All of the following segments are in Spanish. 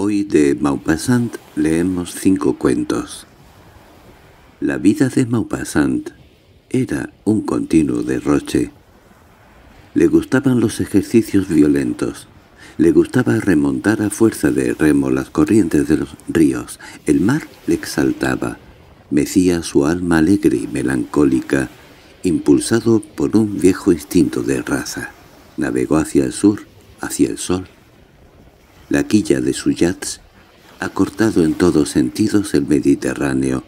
Hoy de Maupassant leemos cinco cuentos. La vida de Maupassant era un continuo derroche. Le gustaban los ejercicios violentos. Le gustaba remontar a fuerza de remo las corrientes de los ríos. El mar le exaltaba. Mecía su alma alegre y melancólica, impulsado por un viejo instinto de raza. Navegó hacia el sur, hacia el sol la quilla de su yats ha cortado en todos sentidos el Mediterráneo,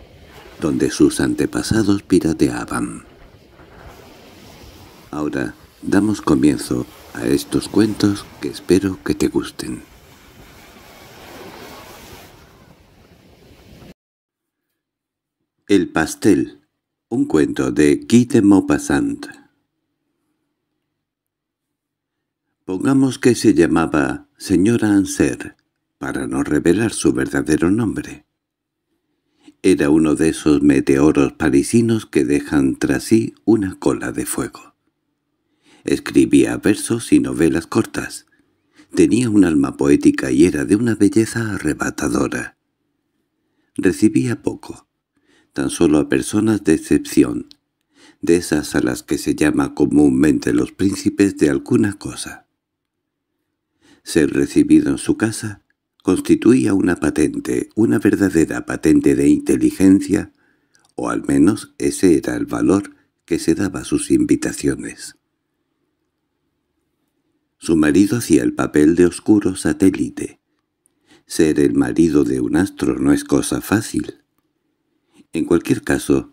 donde sus antepasados pirateaban. Ahora damos comienzo a estos cuentos que espero que te gusten. El pastel, un cuento de Guy de Maupassant. Pongamos que se llamaba señora Anser, para no revelar su verdadero nombre. Era uno de esos meteoros parisinos que dejan tras sí una cola de fuego. Escribía versos y novelas cortas. Tenía un alma poética y era de una belleza arrebatadora. Recibía poco, tan solo a personas de excepción, de esas a las que se llama comúnmente los príncipes de alguna cosa. Ser recibido en su casa constituía una patente, una verdadera patente de inteligencia, o al menos ese era el valor que se daba a sus invitaciones. Su marido hacía el papel de oscuro satélite. Ser el marido de un astro no es cosa fácil. En cualquier caso,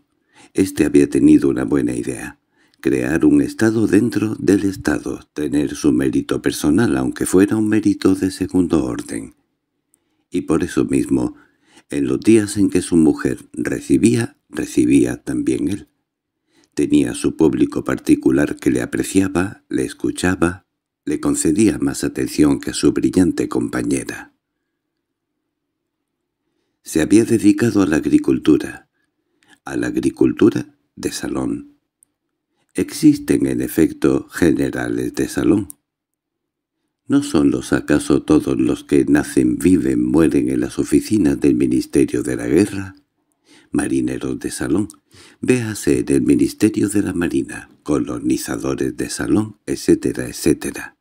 éste había tenido una buena idea crear un Estado dentro del Estado, tener su mérito personal, aunque fuera un mérito de segundo orden. Y por eso mismo, en los días en que su mujer recibía, recibía también él. Tenía su público particular que le apreciaba, le escuchaba, le concedía más atención que a su brillante compañera. Se había dedicado a la agricultura, a la agricultura de salón, Existen en efecto generales de salón. ¿No son los acaso todos los que nacen, viven, mueren en las oficinas del Ministerio de la Guerra? Marineros de salón, véase en el Ministerio de la Marina, colonizadores de salón, etcétera, etcétera.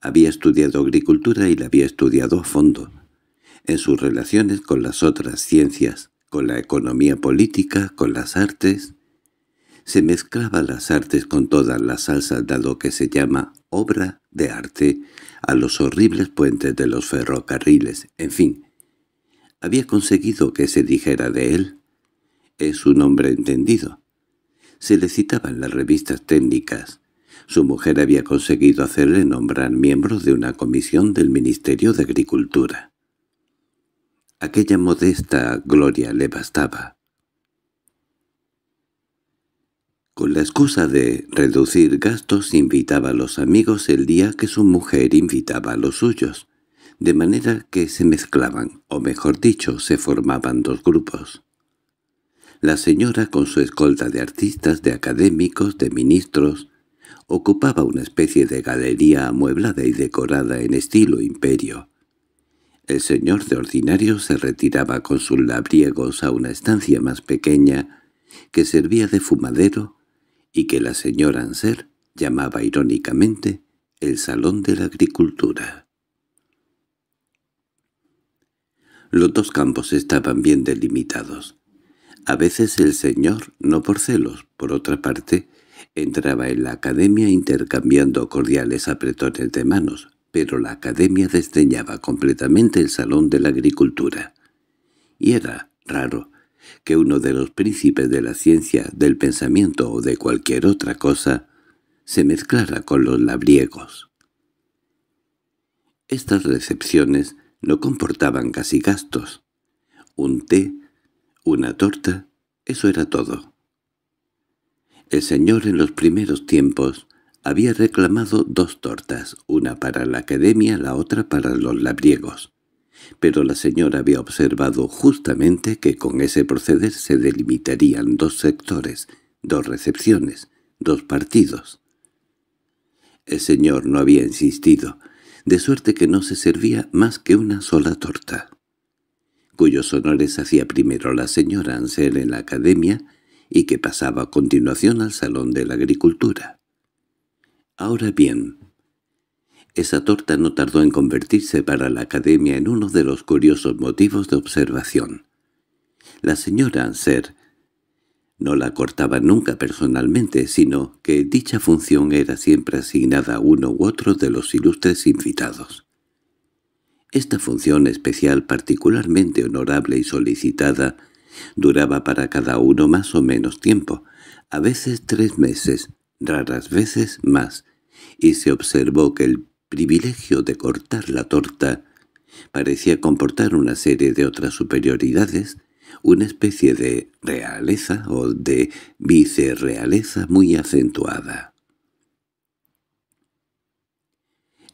Había estudiado agricultura y la había estudiado a fondo. En sus relaciones con las otras ciencias, con la economía política, con las artes, se mezclaba las artes con todas las salsas dado que se llama obra de arte, a los horribles puentes de los ferrocarriles, en fin. Había conseguido que se dijera de él. Es un hombre entendido. Se le citaba en las revistas técnicas. Su mujer había conseguido hacerle nombrar miembro de una comisión del Ministerio de Agricultura. Aquella modesta gloria le bastaba. Con la excusa de reducir gastos invitaba a los amigos el día que su mujer invitaba a los suyos, de manera que se mezclaban, o mejor dicho, se formaban dos grupos. La señora con su escolta de artistas, de académicos, de ministros, ocupaba una especie de galería amueblada y decorada en estilo imperio. El señor de ordinario se retiraba con sus labriegos a una estancia más pequeña que servía de fumadero y que la señora Anser llamaba irónicamente el Salón de la Agricultura. Los dos campos estaban bien delimitados. A veces el señor, no por celos, por otra parte, entraba en la academia intercambiando cordiales apretones de manos, pero la academia desdeñaba completamente el salón de la agricultura. Y era raro que uno de los príncipes de la ciencia, del pensamiento o de cualquier otra cosa, se mezclara con los labriegos. Estas recepciones no comportaban casi gastos. Un té, una torta, eso era todo. El señor en los primeros tiempos había reclamado dos tortas, una para la academia, la otra para los labriegos pero la señora había observado justamente que con ese proceder se delimitarían dos sectores, dos recepciones, dos partidos. El señor no había insistido, de suerte que no se servía más que una sola torta, cuyos honores hacía primero la señora Ansel en la academia y que pasaba a continuación al salón de la agricultura. Ahora bien, esa torta no tardó en convertirse para la academia en uno de los curiosos motivos de observación. La señora Anser no la cortaba nunca personalmente, sino que dicha función era siempre asignada a uno u otro de los ilustres invitados. Esta función especial particularmente honorable y solicitada duraba para cada uno más o menos tiempo, a veces tres meses, raras veces más, y se observó que el privilegio de cortar la torta parecía comportar una serie de otras superioridades, una especie de realeza o de vicerrealeza muy acentuada.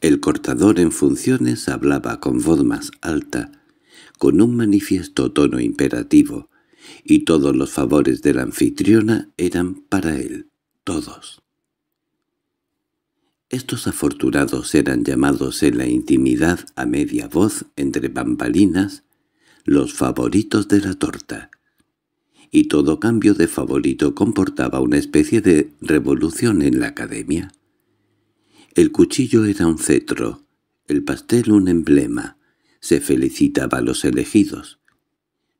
El cortador en funciones hablaba con voz más alta, con un manifiesto tono imperativo, y todos los favores de la anfitriona eran para él, todos. Estos afortunados eran llamados en la intimidad a media voz entre bambalinas los favoritos de la torta, y todo cambio de favorito comportaba una especie de revolución en la academia. El cuchillo era un cetro, el pastel un emblema, se felicitaba a los elegidos.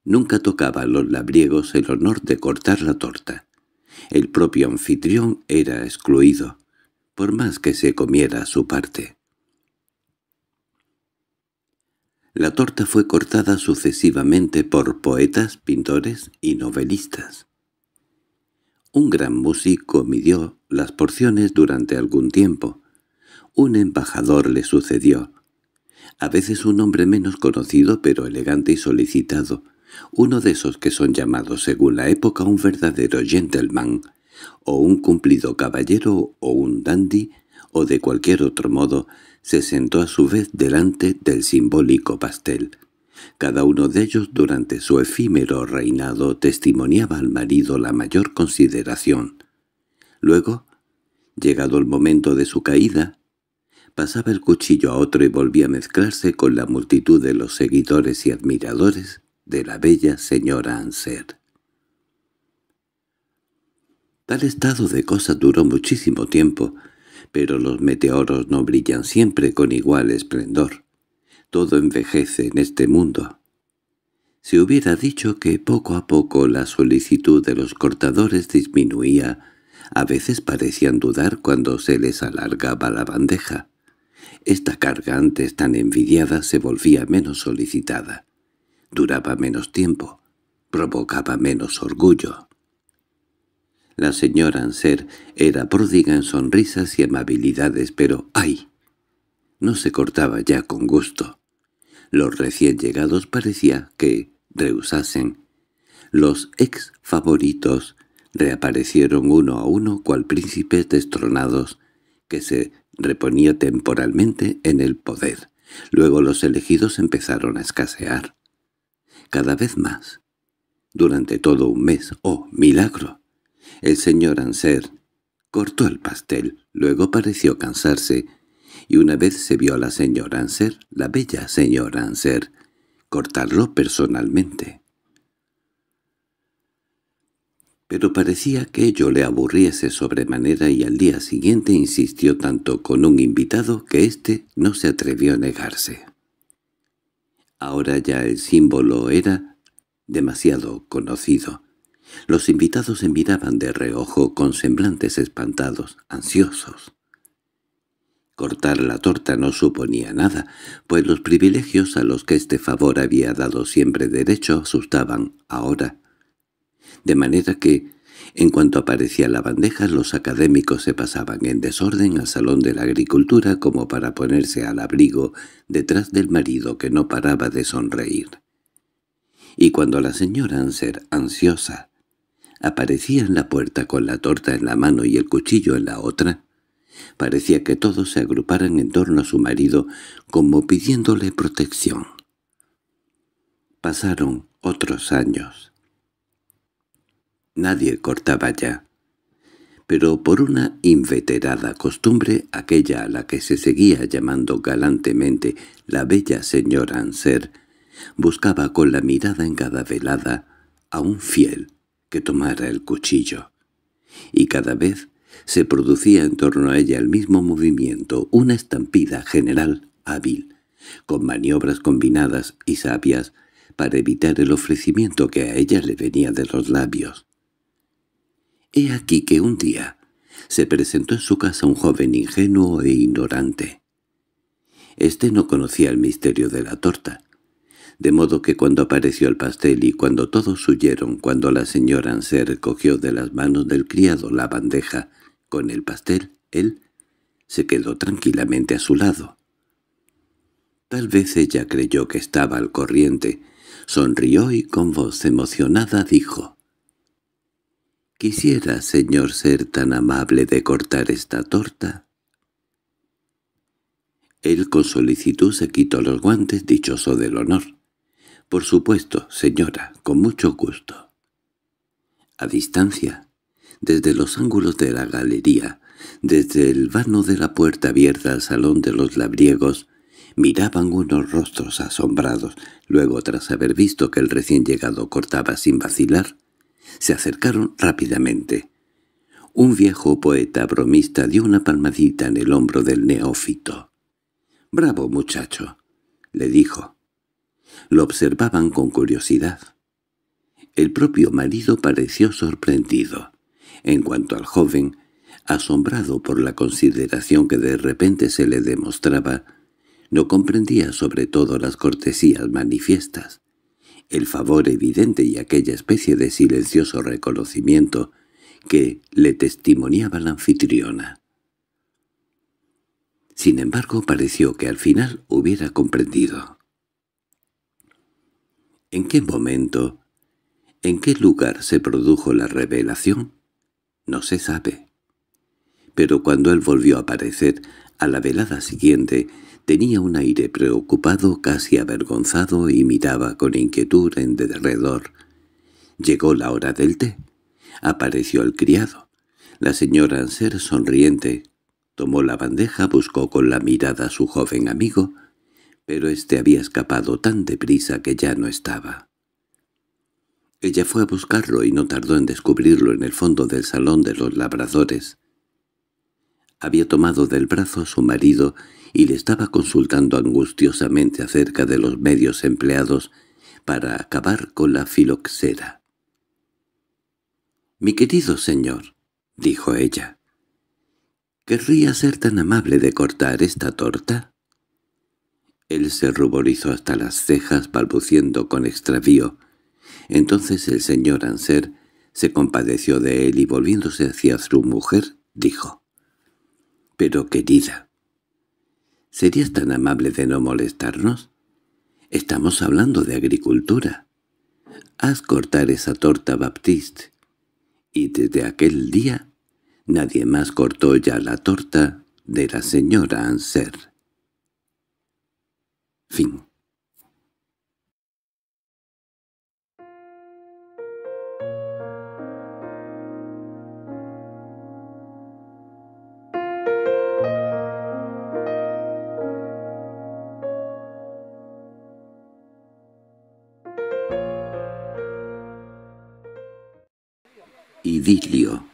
Nunca tocaba a los labriegos el honor de cortar la torta. El propio anfitrión era excluido más que se comiera su parte. La torta fue cortada sucesivamente por poetas, pintores y novelistas. Un gran músico midió las porciones durante algún tiempo. Un embajador le sucedió. A veces un hombre menos conocido pero elegante y solicitado, uno de esos que son llamados según la época un verdadero gentleman, o un cumplido caballero o un dandy, o de cualquier otro modo, se sentó a su vez delante del simbólico pastel. Cada uno de ellos durante su efímero reinado testimoniaba al marido la mayor consideración. Luego, llegado el momento de su caída, pasaba el cuchillo a otro y volvía a mezclarse con la multitud de los seguidores y admiradores de la bella señora Anser. Tal estado de cosas duró muchísimo tiempo, pero los meteoros no brillan siempre con igual esplendor. Todo envejece en este mundo. Se hubiera dicho que poco a poco la solicitud de los cortadores disminuía, a veces parecían dudar cuando se les alargaba la bandeja. Esta carga antes tan envidiada se volvía menos solicitada. Duraba menos tiempo, provocaba menos orgullo. La señora Anser era pródiga en sonrisas y amabilidades, pero ¡ay! No se cortaba ya con gusto. Los recién llegados parecía que rehusasen. Los ex favoritos reaparecieron uno a uno cual príncipes destronados, que se reponía temporalmente en el poder. Luego los elegidos empezaron a escasear. Cada vez más. Durante todo un mes, ¡oh, milagro! El señor Anser cortó el pastel, luego pareció cansarse, y una vez se vio a la señora Anser, la bella señora Anser, cortarlo personalmente. Pero parecía que ello le aburriese sobremanera y al día siguiente insistió tanto con un invitado que éste no se atrevió a negarse. Ahora ya el símbolo era demasiado conocido. Los invitados se miraban de reojo con semblantes espantados, ansiosos. Cortar la torta no suponía nada, pues los privilegios a los que este favor había dado siempre derecho asustaban ahora. De manera que, en cuanto aparecía la bandeja, los académicos se pasaban en desorden al salón de la agricultura como para ponerse al abrigo detrás del marido que no paraba de sonreír. Y cuando la señora Anser, ansiosa, aparecía en la puerta con la torta en la mano y el cuchillo en la otra. Parecía que todos se agruparan en torno a su marido, como pidiéndole protección. Pasaron otros años. Nadie cortaba ya. Pero por una inveterada costumbre, aquella a la que se seguía llamando galantemente la bella señora Anser, buscaba con la mirada velada a un fiel que tomara el cuchillo. Y cada vez se producía en torno a ella el mismo movimiento, una estampida general hábil, con maniobras combinadas y sabias para evitar el ofrecimiento que a ella le venía de los labios. He aquí que un día se presentó en su casa un joven ingenuo e ignorante. Este no conocía el misterio de la torta, de modo que cuando apareció el pastel y cuando todos huyeron, cuando la señora Anser cogió de las manos del criado la bandeja con el pastel, él se quedó tranquilamente a su lado. Tal vez ella creyó que estaba al corriente, sonrió y con voz emocionada dijo —Quisiera, señor, ser tan amable de cortar esta torta. Él con solicitud se quitó los guantes dichoso del honor. —Por supuesto, señora, con mucho gusto. A distancia, desde los ángulos de la galería, desde el vano de la puerta abierta al salón de los labriegos, miraban unos rostros asombrados. Luego, tras haber visto que el recién llegado cortaba sin vacilar, se acercaron rápidamente. Un viejo poeta bromista dio una palmadita en el hombro del neófito. —¡Bravo, muchacho! —le dijo. Lo observaban con curiosidad. El propio marido pareció sorprendido. En cuanto al joven, asombrado por la consideración que de repente se le demostraba, no comprendía sobre todo las cortesías manifiestas, el favor evidente y aquella especie de silencioso reconocimiento que le testimoniaba la anfitriona. Sin embargo, pareció que al final hubiera comprendido. ¿En qué momento? ¿En qué lugar se produjo la revelación? No se sabe. Pero cuando él volvió a aparecer, a la velada siguiente, tenía un aire preocupado, casi avergonzado, y miraba con inquietud en derredor. Llegó la hora del té. Apareció el criado. La señora Anser, sonriente, tomó la bandeja, buscó con la mirada a su joven amigo, pero éste había escapado tan deprisa que ya no estaba. Ella fue a buscarlo y no tardó en descubrirlo en el fondo del salón de los labradores. Había tomado del brazo a su marido y le estaba consultando angustiosamente acerca de los medios empleados para acabar con la filoxera. «Mi querido señor», dijo ella, «¿querría ser tan amable de cortar esta torta?» Él se ruborizó hasta las cejas balbuciendo con extravío. Entonces el señor Anser se compadeció de él y volviéndose hacia su mujer, dijo. —Pero querida, ¿serías tan amable de no molestarnos? Estamos hablando de agricultura. Haz cortar esa torta, Baptiste. Y desde aquel día nadie más cortó ya la torta de la señora Anser. Fin. Idilio.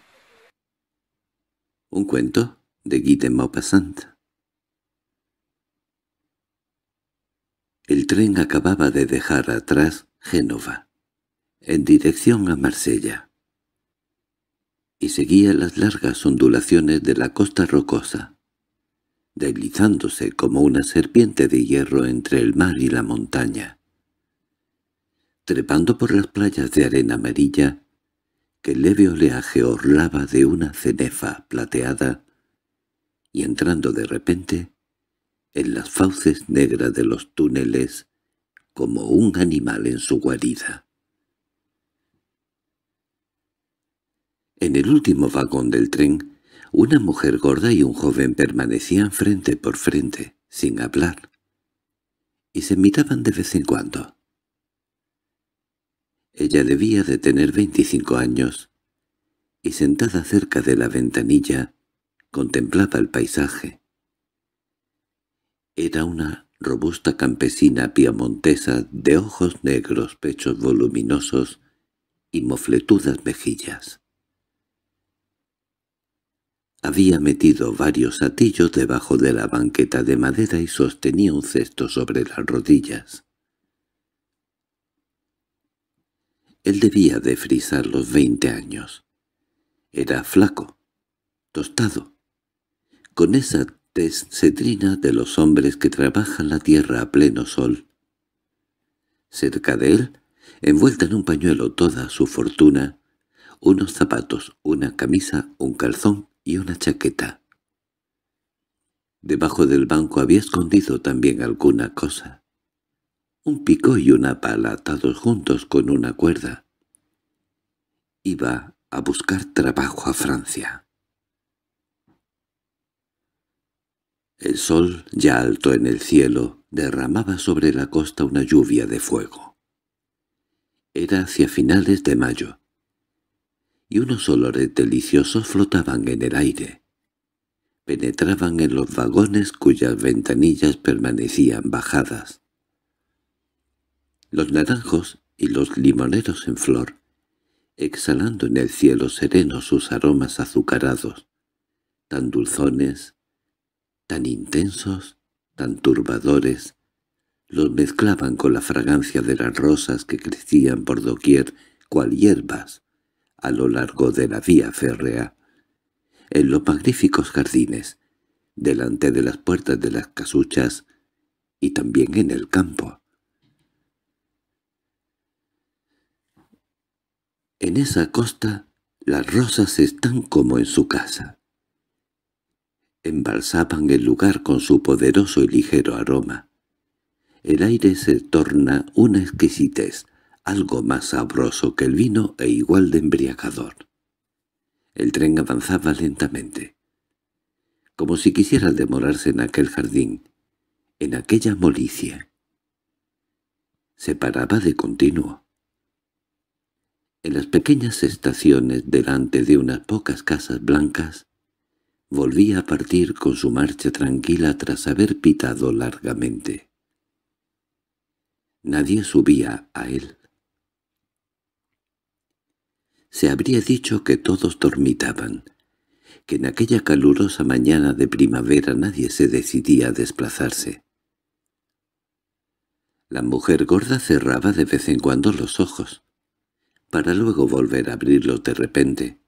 Un cuento de Guy de Maupassant. El tren acababa de dejar atrás Génova, en dirección a Marsella, y seguía las largas ondulaciones de la costa rocosa, deslizándose como una serpiente de hierro entre el mar y la montaña, trepando por las playas de arena amarilla que el leve oleaje orlaba de una cenefa plateada y entrando de repente en las fauces negras de los túneles como un animal en su guarida. En el último vagón del tren, una mujer gorda y un joven permanecían frente por frente, sin hablar, y se miraban de vez en cuando. Ella debía de tener veinticinco años, y sentada cerca de la ventanilla, contemplaba el paisaje. Era una robusta campesina piamontesa de ojos negros, pechos voluminosos y mofletudas mejillas. Había metido varios atillos debajo de la banqueta de madera y sostenía un cesto sobre las rodillas. Él debía de frisar los veinte años. Era flaco, tostado, con esa cetrina de los hombres que trabajan la tierra a pleno sol. Cerca de él, envuelta en un pañuelo toda su fortuna, unos zapatos, una camisa, un calzón y una chaqueta. Debajo del banco había escondido también alguna cosa. Un pico y una pala atados juntos con una cuerda. Iba a buscar trabajo a Francia. El sol, ya alto en el cielo, derramaba sobre la costa una lluvia de fuego. Era hacia finales de mayo, y unos olores deliciosos flotaban en el aire. Penetraban en los vagones cuyas ventanillas permanecían bajadas. Los naranjos y los limoneros en flor, exhalando en el cielo sereno sus aromas azucarados, tan dulzones tan intensos, tan turbadores, los mezclaban con la fragancia de las rosas que crecían por doquier cual hierbas a lo largo de la vía férrea. En los magníficos jardines, delante de las puertas de las casuchas y también en el campo. En esa costa las rosas están como en su casa embalsaban el lugar con su poderoso y ligero aroma. El aire se torna una exquisitez, algo más sabroso que el vino e igual de embriagador. El tren avanzaba lentamente, como si quisiera demorarse en aquel jardín, en aquella molicia. Se paraba de continuo. En las pequeñas estaciones delante de unas pocas casas blancas volvía a partir con su marcha tranquila tras haber pitado largamente. Nadie subía a él. Se habría dicho que todos dormitaban, que en aquella calurosa mañana de primavera nadie se decidía a desplazarse. La mujer gorda cerraba de vez en cuando los ojos, para luego volver a abrirlos de repente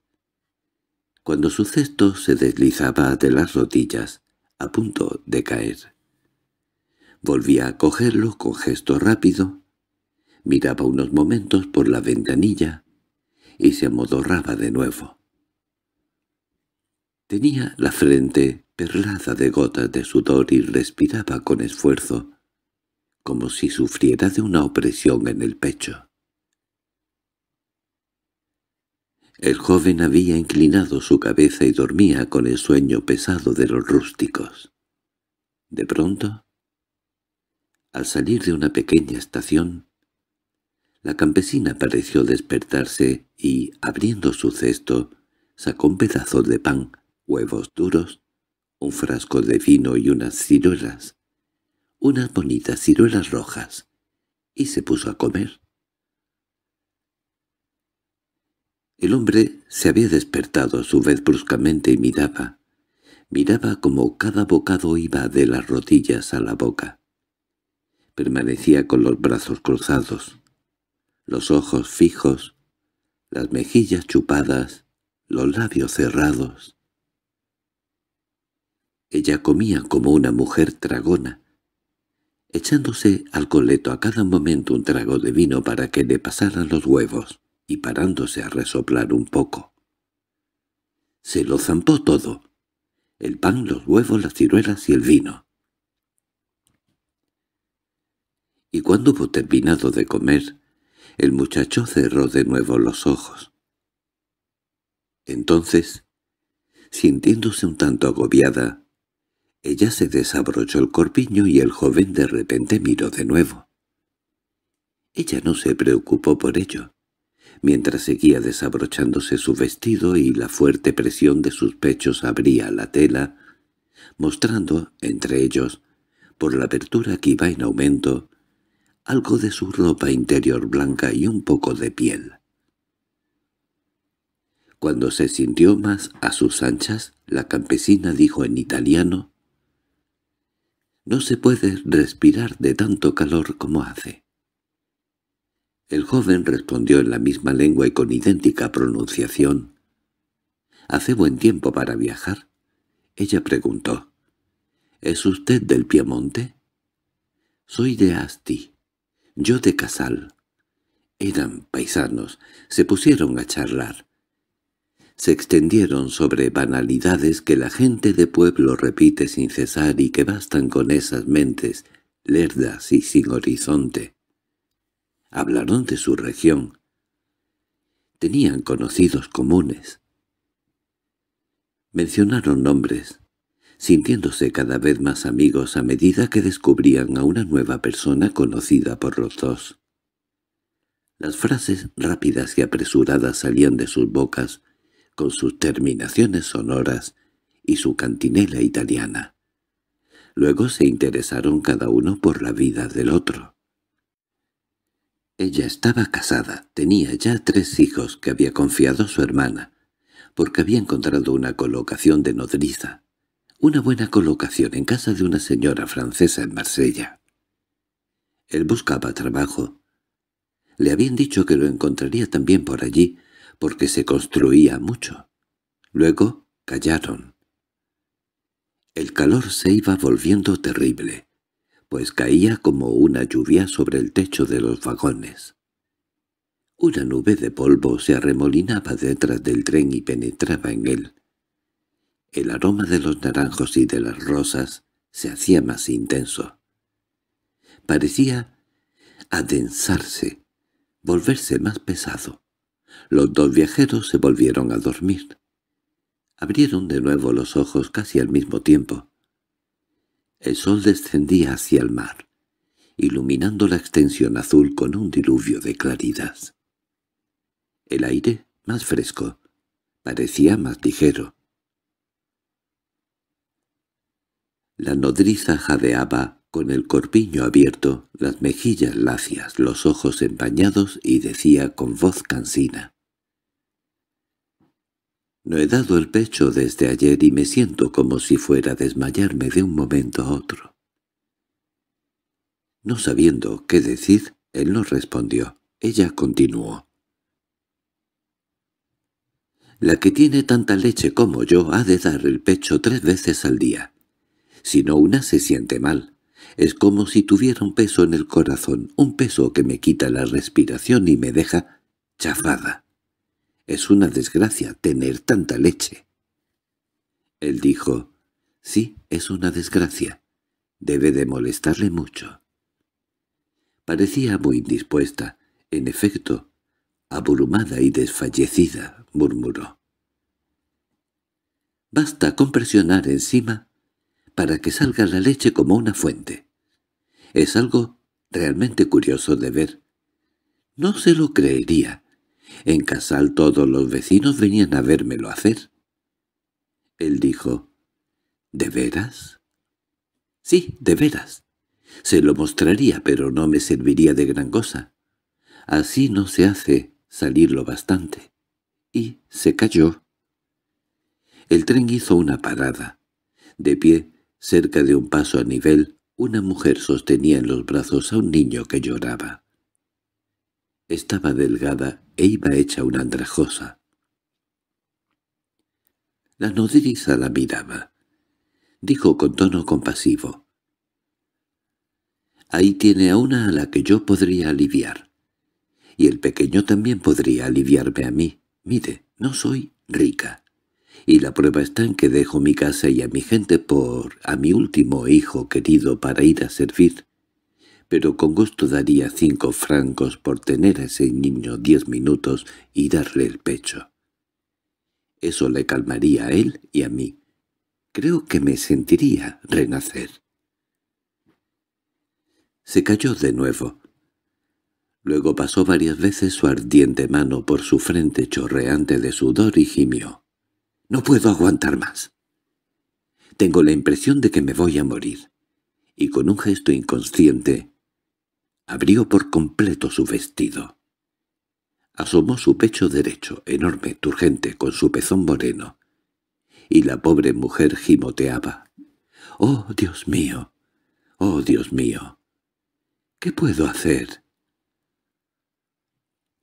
cuando su cesto se deslizaba de las rodillas, a punto de caer. Volvía a cogerlo con gesto rápido, miraba unos momentos por la ventanilla y se amodorraba de nuevo. Tenía la frente perlada de gotas de sudor y respiraba con esfuerzo, como si sufriera de una opresión en el pecho. El joven había inclinado su cabeza y dormía con el sueño pesado de los rústicos. De pronto, al salir de una pequeña estación, la campesina pareció despertarse y, abriendo su cesto, sacó un pedazo de pan, huevos duros, un frasco de vino y unas ciruelas, unas bonitas ciruelas rojas, y se puso a comer. El hombre se había despertado a su vez bruscamente y miraba. Miraba como cada bocado iba de las rodillas a la boca. Permanecía con los brazos cruzados, los ojos fijos, las mejillas chupadas, los labios cerrados. Ella comía como una mujer tragona, echándose al coleto a cada momento un trago de vino para que le pasaran los huevos y parándose a resoplar un poco. Se lo zampó todo, el pan, los huevos, las ciruelas y el vino. Y cuando hubo terminado de comer, el muchacho cerró de nuevo los ojos. Entonces, sintiéndose un tanto agobiada, ella se desabrochó el corpiño y el joven de repente miró de nuevo. Ella no se preocupó por ello mientras seguía desabrochándose su vestido y la fuerte presión de sus pechos abría la tela, mostrando, entre ellos, por la apertura que iba en aumento, algo de su ropa interior blanca y un poco de piel. Cuando se sintió más a sus anchas, la campesina dijo en italiano, «No se puede respirar de tanto calor como hace». El joven respondió en la misma lengua y con idéntica pronunciación. —¿Hace buen tiempo para viajar? Ella preguntó. —¿Es usted del Piamonte? —Soy de Asti, yo de Casal. Eran paisanos, se pusieron a charlar. Se extendieron sobre banalidades que la gente de pueblo repite sin cesar y que bastan con esas mentes, lerdas y sin horizonte hablaron de su región. Tenían conocidos comunes. Mencionaron nombres, sintiéndose cada vez más amigos a medida que descubrían a una nueva persona conocida por los dos. Las frases rápidas y apresuradas salían de sus bocas, con sus terminaciones sonoras y su cantinela italiana. Luego se interesaron cada uno por la vida del otro. Ella estaba casada, tenía ya tres hijos que había confiado a su hermana, porque había encontrado una colocación de nodriza, una buena colocación en casa de una señora francesa en Marsella. Él buscaba trabajo. Le habían dicho que lo encontraría también por allí, porque se construía mucho. Luego callaron. El calor se iba volviendo terrible pues caía como una lluvia sobre el techo de los vagones. Una nube de polvo se arremolinaba detrás del tren y penetraba en él. El aroma de los naranjos y de las rosas se hacía más intenso. Parecía adensarse, volverse más pesado. Los dos viajeros se volvieron a dormir. Abrieron de nuevo los ojos casi al mismo tiempo. El sol descendía hacia el mar, iluminando la extensión azul con un diluvio de claridad. El aire, más fresco, parecía más ligero. La nodriza jadeaba con el corpiño abierto, las mejillas lacias, los ojos empañados y decía con voz cansina. No he dado el pecho desde ayer y me siento como si fuera a desmayarme de un momento a otro. No sabiendo qué decir, él no respondió. Ella continuó. La que tiene tanta leche como yo ha de dar el pecho tres veces al día. Si no una se siente mal. Es como si tuviera un peso en el corazón, un peso que me quita la respiración y me deja chafada. Es una desgracia tener tanta leche. Él dijo, «Sí, es una desgracia. Debe de molestarle mucho». Parecía muy dispuesta, en efecto, abrumada y desfallecida, murmuró. «Basta con presionar encima para que salga la leche como una fuente. Es algo realmente curioso de ver. No se lo creería» En Casal todos los vecinos venían a vérmelo hacer. Él dijo, —¿De veras? —Sí, de veras. Se lo mostraría, pero no me serviría de gran cosa. Así no se hace salirlo bastante. Y se cayó. El tren hizo una parada. De pie, cerca de un paso a nivel, una mujer sostenía en los brazos a un niño que lloraba. Estaba delgada e iba hecha una andrajosa. La nodriza la miraba. Dijo con tono compasivo. «Ahí tiene a una a la que yo podría aliviar. Y el pequeño también podría aliviarme a mí. Mire, no soy rica. Y la prueba está en que dejo mi casa y a mi gente por a mi último hijo querido para ir a servir pero con gusto daría cinco francos por tener a ese niño diez minutos y darle el pecho. Eso le calmaría a él y a mí. Creo que me sentiría renacer. Se cayó de nuevo. Luego pasó varias veces su ardiente mano por su frente chorreante de sudor y gimió. «No puedo aguantar más. Tengo la impresión de que me voy a morir». Y con un gesto inconsciente Abrió por completo su vestido. Asomó su pecho derecho, enorme, turgente, con su pezón moreno. Y la pobre mujer gimoteaba. —¡Oh, Dios mío! ¡Oh, Dios mío! ¿Qué puedo hacer?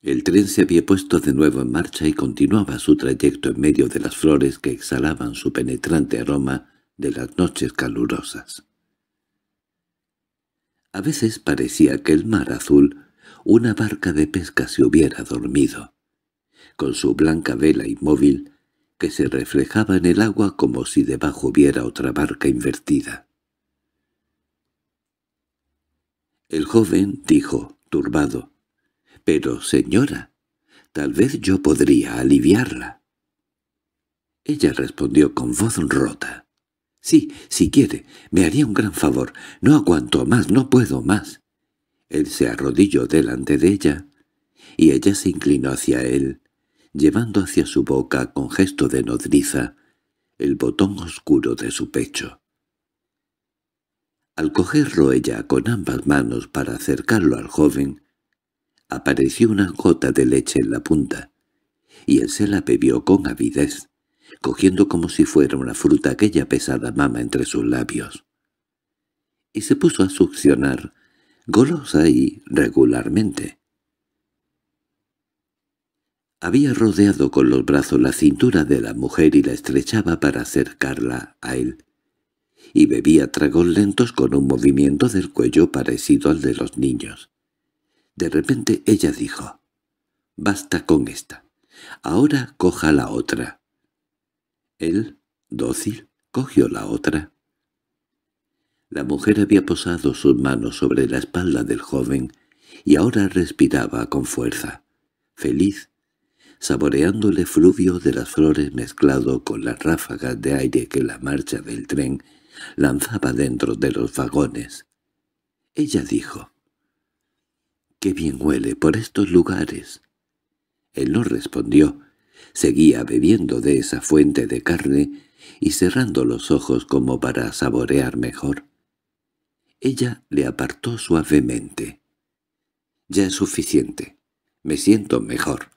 El tren se había puesto de nuevo en marcha y continuaba su trayecto en medio de las flores que exhalaban su penetrante aroma de las noches calurosas. A veces parecía que el mar azul, una barca de pesca se hubiera dormido, con su blanca vela inmóvil, que se reflejaba en el agua como si debajo hubiera otra barca invertida. El joven dijo, turbado, «Pero, señora, tal vez yo podría aliviarla». Ella respondió con voz rota, Sí, si quiere, me haría un gran favor. No aguanto más, no puedo más. Él se arrodilló delante de ella, y ella se inclinó hacia él, llevando hacia su boca con gesto de nodriza el botón oscuro de su pecho. Al cogerlo ella con ambas manos para acercarlo al joven, apareció una gota de leche en la punta, y él se la bebió con avidez cogiendo como si fuera una fruta aquella pesada mama entre sus labios. Y se puso a succionar, golosa y regularmente. Había rodeado con los brazos la cintura de la mujer y la estrechaba para acercarla a él, y bebía tragos lentos con un movimiento del cuello parecido al de los niños. De repente ella dijo, «Basta con esta, ahora coja la otra». Él, dócil, cogió la otra. La mujer había posado sus manos sobre la espalda del joven y ahora respiraba con fuerza, feliz, saboreando el efluvio de las flores mezclado con las ráfagas de aire que la marcha del tren lanzaba dentro de los vagones. Ella dijo, «¡Qué bien huele por estos lugares!» Él no respondió, Seguía bebiendo de esa fuente de carne y cerrando los ojos como para saborear mejor. Ella le apartó suavemente. «Ya es suficiente. Me siento mejor.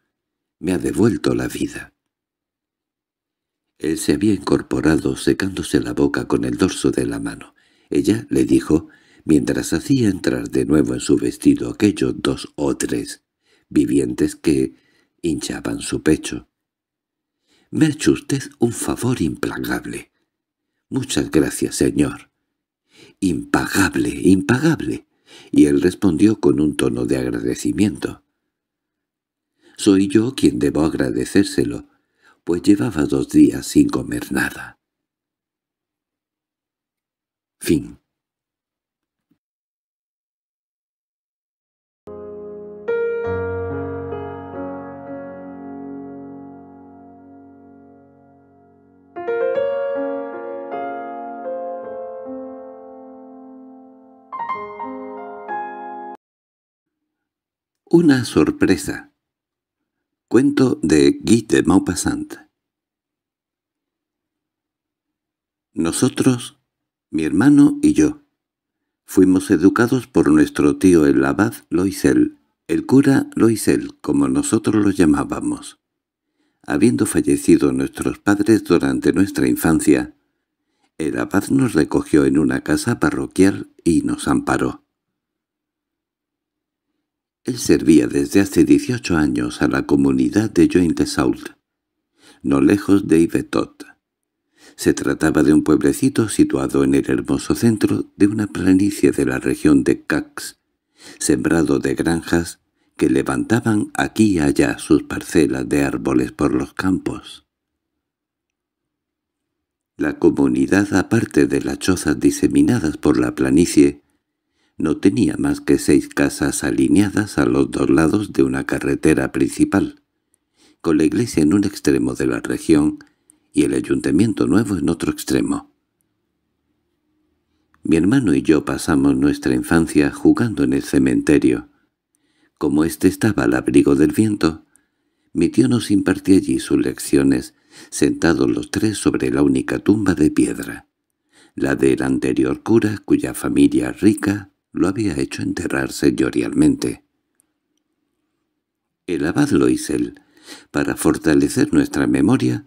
Me ha devuelto la vida». Él se había incorporado secándose la boca con el dorso de la mano. Ella le dijo, mientras hacía entrar de nuevo en su vestido aquellos dos o tres vivientes que hinchaban su pecho. Me ha hecho usted un favor implacable. —Muchas gracias, señor. —Impagable, impagable. Y él respondió con un tono de agradecimiento. —Soy yo quien debo agradecérselo, pues llevaba dos días sin comer nada. Fin Una sorpresa. Cuento de Guy de Maupassant. Nosotros, mi hermano y yo, fuimos educados por nuestro tío el abad Loisel, el cura Loisel, como nosotros lo llamábamos. Habiendo fallecido nuestros padres durante nuestra infancia, el abad nos recogió en una casa parroquial y nos amparó. Él servía desde hace 18 años a la comunidad de Jointesault, no lejos de Ivetot. Se trataba de un pueblecito situado en el hermoso centro de una planicie de la región de Cax, sembrado de granjas que levantaban aquí y allá sus parcelas de árboles por los campos. La comunidad, aparte de las chozas diseminadas por la planicie, no tenía más que seis casas alineadas a los dos lados de una carretera principal, con la iglesia en un extremo de la región y el ayuntamiento nuevo en otro extremo. Mi hermano y yo pasamos nuestra infancia jugando en el cementerio. Como éste estaba al abrigo del viento, mi tío nos impartía allí sus lecciones, sentados los tres sobre la única tumba de piedra, la del anterior cura cuya familia rica lo había hecho enterrar señorialmente. El abad Loisel, para fortalecer nuestra memoria,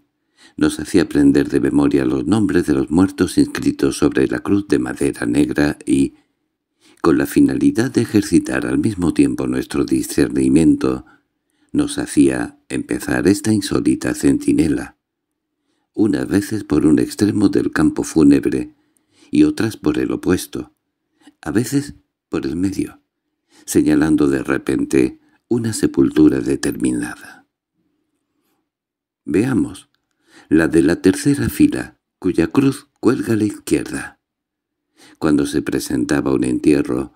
nos hacía aprender de memoria los nombres de los muertos inscritos sobre la cruz de madera negra y, con la finalidad de ejercitar al mismo tiempo nuestro discernimiento, nos hacía empezar esta insólita centinela, unas veces por un extremo del campo fúnebre y otras por el opuesto, a veces por el medio, señalando de repente una sepultura determinada. Veamos, la de la tercera fila, cuya cruz cuelga a la izquierda. Cuando se presentaba un entierro,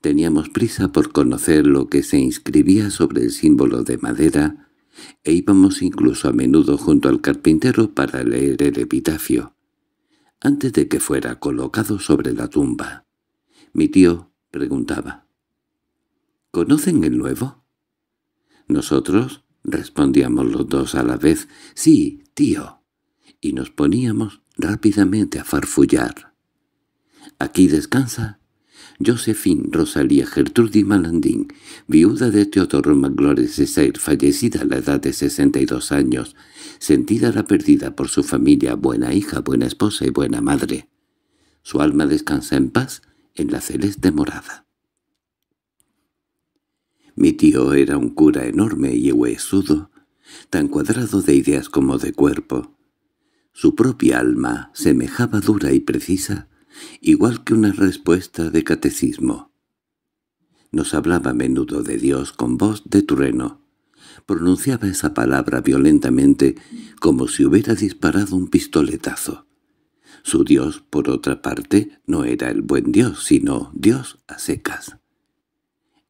teníamos prisa por conocer lo que se inscribía sobre el símbolo de madera e íbamos incluso a menudo junto al carpintero para leer el epitafio, antes de que fuera colocado sobre la tumba. Mi tío preguntaba. —¿Conocen el nuevo? Nosotros respondíamos los dos a la vez, «Sí, tío», y nos poníamos rápidamente a farfullar. Aquí descansa Josephine Rosalía Gertrudis Malandín, viuda de Teodoro Maglore fallecida a la edad de 62 años, sentida la perdida por su familia, buena hija, buena esposa y buena madre. Su alma descansa en paz en la celeste morada. Mi tío era un cura enorme y huesudo, tan cuadrado de ideas como de cuerpo. Su propia alma semejaba dura y precisa, igual que una respuesta de catecismo. Nos hablaba a menudo de Dios con voz de trueno. Pronunciaba esa palabra violentamente como si hubiera disparado un pistoletazo. Su Dios, por otra parte, no era el buen Dios, sino Dios a secas.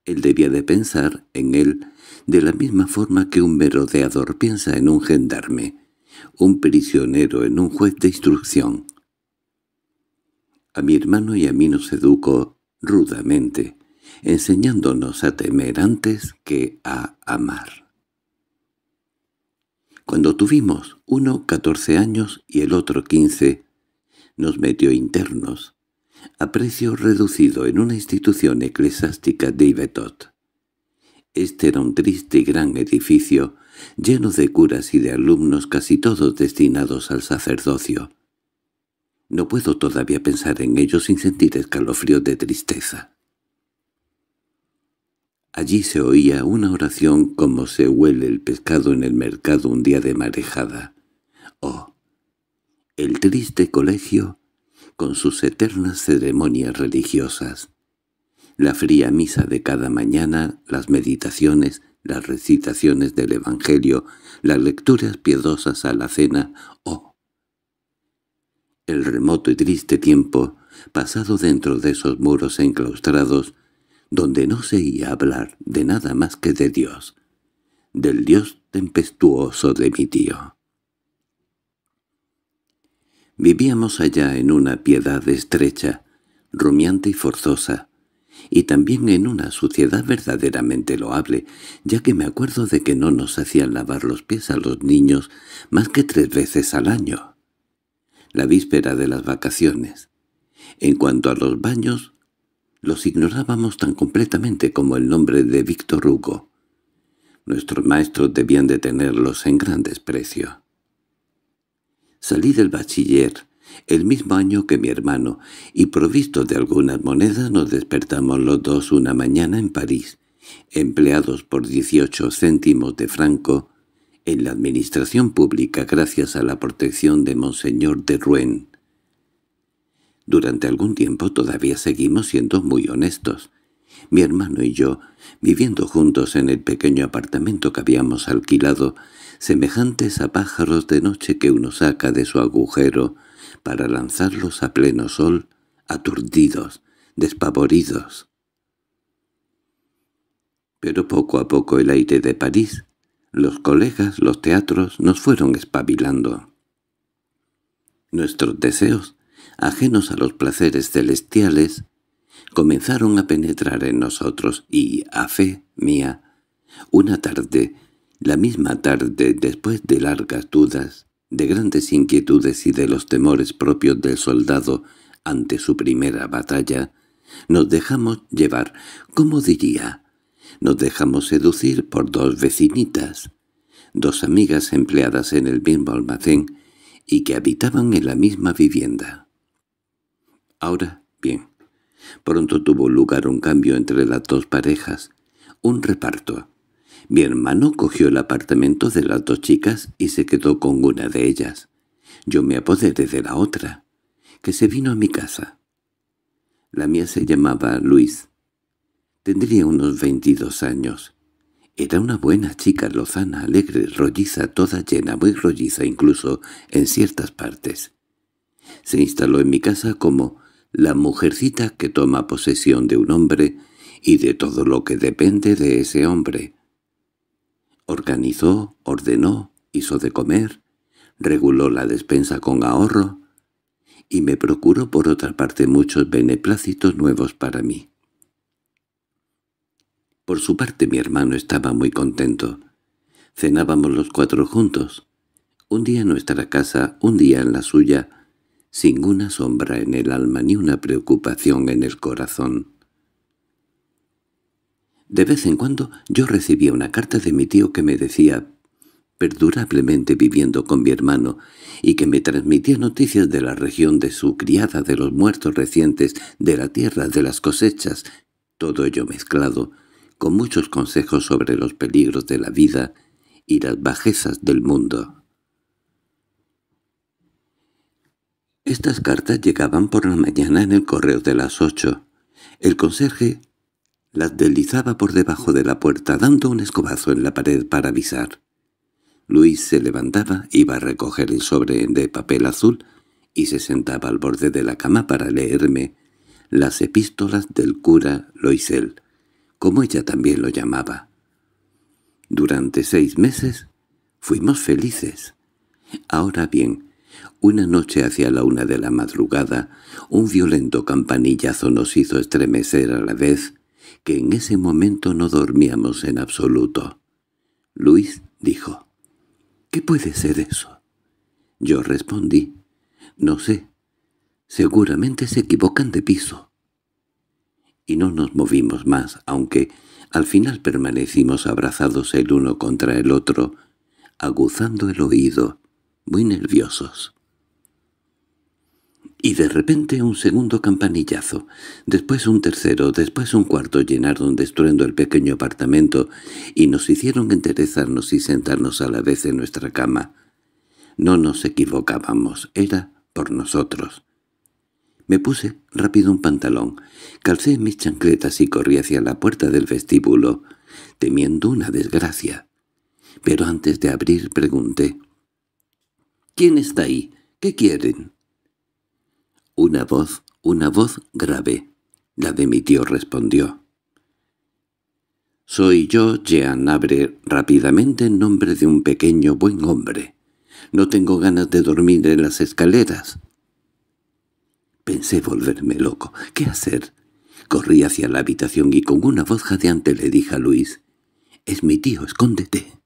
Él debía de pensar en él de la misma forma que un merodeador piensa en un gendarme, un prisionero en un juez de instrucción. A mi hermano y a mí nos educó rudamente, enseñándonos a temer antes que a amar. Cuando tuvimos uno catorce años y el otro quince, nos metió internos, a precio reducido en una institución eclesiástica de Ivetot. Este era un triste y gran edificio, lleno de curas y de alumnos casi todos destinados al sacerdocio. No puedo todavía pensar en ello sin sentir escalofríos de tristeza. Allí se oía una oración como se huele el pescado en el mercado un día de marejada. Oh, el triste colegio con sus eternas ceremonias religiosas, la fría misa de cada mañana, las meditaciones, las recitaciones del Evangelio, las lecturas piedosas a la cena, oh, el remoto y triste tiempo pasado dentro de esos muros enclaustrados, donde no se oía hablar de nada más que de Dios, del Dios tempestuoso de mi tío. Vivíamos allá en una piedad estrecha, rumiante y forzosa, y también en una suciedad verdaderamente loable, ya que me acuerdo de que no nos hacían lavar los pies a los niños más que tres veces al año. La víspera de las vacaciones. En cuanto a los baños, los ignorábamos tan completamente como el nombre de Víctor Hugo. Nuestros maestros debían de tenerlos en gran desprecio. Salí del bachiller el mismo año que mi hermano, y provisto de algunas monedas nos despertamos los dos una mañana en París, empleados por 18 céntimos de franco en la administración pública gracias a la protección de Monseñor de Rouen. Durante algún tiempo todavía seguimos siendo muy honestos. Mi hermano y yo, viviendo juntos en el pequeño apartamento que habíamos alquilado, semejantes a pájaros de noche que uno saca de su agujero para lanzarlos a pleno sol, aturdidos, despavoridos. Pero poco a poco el aire de París, los colegas, los teatros, nos fueron espabilando. Nuestros deseos, ajenos a los placeres celestiales, comenzaron a penetrar en nosotros y, a fe mía, una tarde la misma tarde, después de largas dudas, de grandes inquietudes y de los temores propios del soldado ante su primera batalla, nos dejamos llevar, como diría, nos dejamos seducir por dos vecinitas, dos amigas empleadas en el mismo almacén y que habitaban en la misma vivienda. Ahora, bien, pronto tuvo lugar un cambio entre las dos parejas, un reparto. Mi hermano cogió el apartamento de las dos chicas y se quedó con una de ellas. Yo me apoderé de la otra, que se vino a mi casa. La mía se llamaba Luis. Tendría unos veintidós años. Era una buena chica, lozana, alegre, rolliza, toda llena, muy rolliza incluso en ciertas partes. Se instaló en mi casa como la mujercita que toma posesión de un hombre y de todo lo que depende de ese hombre, Organizó, ordenó, hizo de comer, reguló la despensa con ahorro y me procuró por otra parte muchos beneplácitos nuevos para mí. Por su parte mi hermano estaba muy contento. Cenábamos los cuatro juntos, un día en nuestra casa, un día en la suya, sin una sombra en el alma ni una preocupación en el corazón. De vez en cuando yo recibía una carta de mi tío que me decía perdurablemente viviendo con mi hermano, y que me transmitía noticias de la región de su criada, de los muertos recientes, de la tierra, de las cosechas, todo ello mezclado, con muchos consejos sobre los peligros de la vida y las bajezas del mundo. Estas cartas llegaban por la mañana en el correo de las ocho. El conserje las deslizaba por debajo de la puerta dando un escobazo en la pared para avisar. Luis se levantaba, iba a recoger el sobre de papel azul y se sentaba al borde de la cama para leerme las epístolas del cura Loisel, como ella también lo llamaba. Durante seis meses fuimos felices. Ahora bien, una noche hacia la una de la madrugada, un violento campanillazo nos hizo estremecer a la vez que en ese momento no dormíamos en absoluto. Luis dijo, «¿Qué puede ser eso?» Yo respondí, «No sé, seguramente se equivocan de piso». Y no nos movimos más, aunque al final permanecimos abrazados el uno contra el otro, aguzando el oído, muy nerviosos. Y de repente un segundo campanillazo, después un tercero, después un cuarto llenaron de estruendo el pequeño apartamento y nos hicieron enderezarnos y sentarnos a la vez en nuestra cama. No nos equivocábamos, era por nosotros. Me puse rápido un pantalón, calcé mis chancletas y corrí hacia la puerta del vestíbulo, temiendo una desgracia. Pero antes de abrir pregunté, «¿Quién está ahí? ¿Qué quieren?» Una voz, una voz grave. La de mi tío respondió. Soy yo, Jean, abre rápidamente en nombre de un pequeño buen hombre. No tengo ganas de dormir en las escaleras. Pensé volverme loco. ¿Qué hacer? Corrí hacia la habitación y con una voz jadeante le dije a Luis, «Es mi tío, escóndete».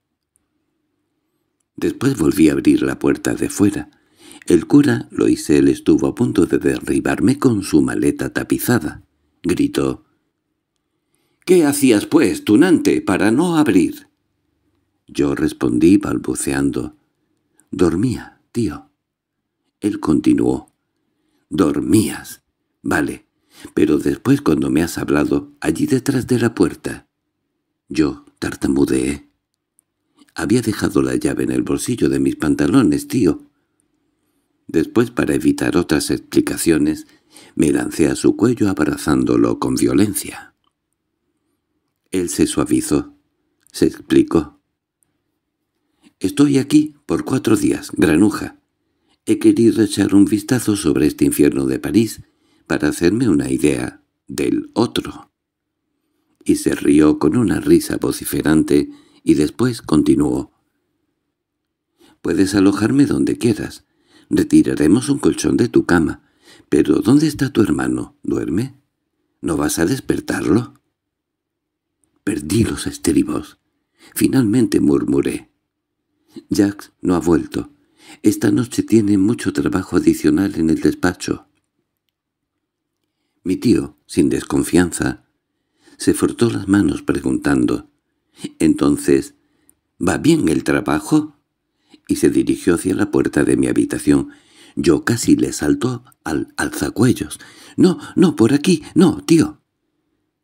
Después volví a abrir la puerta de fuera. El cura él estuvo a punto de derribarme con su maleta tapizada. Gritó. —¿Qué hacías, pues, tunante, para no abrir? Yo respondí balbuceando. —Dormía, tío. Él continuó. —Dormías. Vale, pero después cuando me has hablado, allí detrás de la puerta. Yo tartamudeé. Había dejado la llave en el bolsillo de mis pantalones, tío, Después, para evitar otras explicaciones, me lancé a su cuello abrazándolo con violencia. Él se suavizó, se explicó. «Estoy aquí por cuatro días, granuja. He querido echar un vistazo sobre este infierno de París para hacerme una idea del otro». Y se rió con una risa vociferante y después continuó. «Puedes alojarme donde quieras». Retiraremos un colchón de tu cama. Pero ¿dónde está tu hermano? ¿Duerme? ¿No vas a despertarlo? Perdí los estribos. Finalmente murmuré. Jack no ha vuelto. Esta noche tiene mucho trabajo adicional en el despacho. Mi tío, sin desconfianza, se frotó las manos preguntando. Entonces, ¿va bien el trabajo? y se dirigió hacia la puerta de mi habitación. Yo casi le saltó al alzacuellos. «No, no, por aquí, no, tío».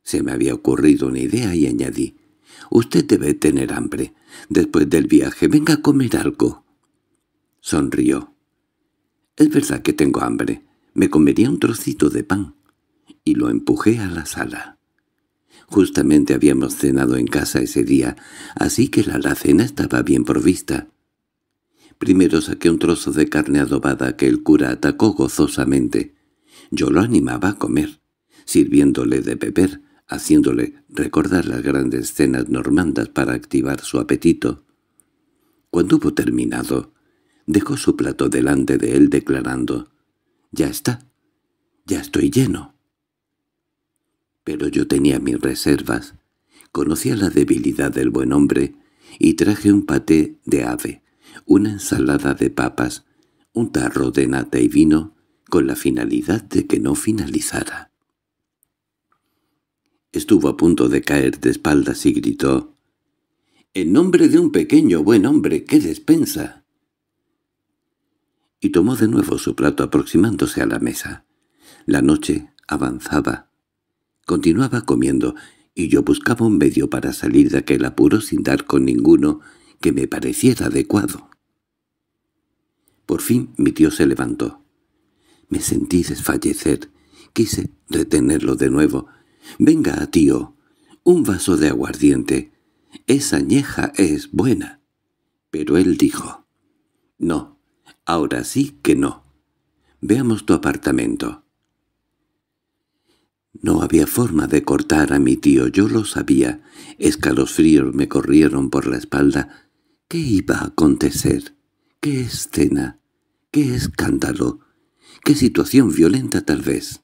Se me había ocurrido una idea y añadí. «Usted debe tener hambre. Después del viaje, venga a comer algo». Sonrió. «Es verdad que tengo hambre. Me comería un trocito de pan». Y lo empujé a la sala. Justamente habíamos cenado en casa ese día, así que la alacena estaba bien provista. Primero saqué un trozo de carne adobada que el cura atacó gozosamente. Yo lo animaba a comer, sirviéndole de beber, haciéndole recordar las grandes cenas normandas para activar su apetito. Cuando hubo terminado, dejó su plato delante de él declarando, «Ya está, ya estoy lleno». Pero yo tenía mis reservas, conocía la debilidad del buen hombre y traje un paté de ave, una ensalada de papas, un tarro de nata y vino, con la finalidad de que no finalizara. Estuvo a punto de caer de espaldas y gritó, «¡En nombre de un pequeño buen hombre, qué despensa!» Y tomó de nuevo su plato aproximándose a la mesa. La noche avanzaba. Continuaba comiendo, y yo buscaba un medio para salir de aquel apuro sin dar con ninguno, que me pareciera adecuado. Por fin mi tío se levantó. Me sentí desfallecer. Quise retenerlo de nuevo. «Venga, tío, un vaso de aguardiente. Esa añeja es buena». Pero él dijo, «No, ahora sí que no. Veamos tu apartamento». No había forma de cortar a mi tío, yo lo sabía. Escalofríos me corrieron por la espalda ¿Qué iba a acontecer? ¿Qué escena? ¿Qué escándalo? ¿Qué situación violenta tal vez?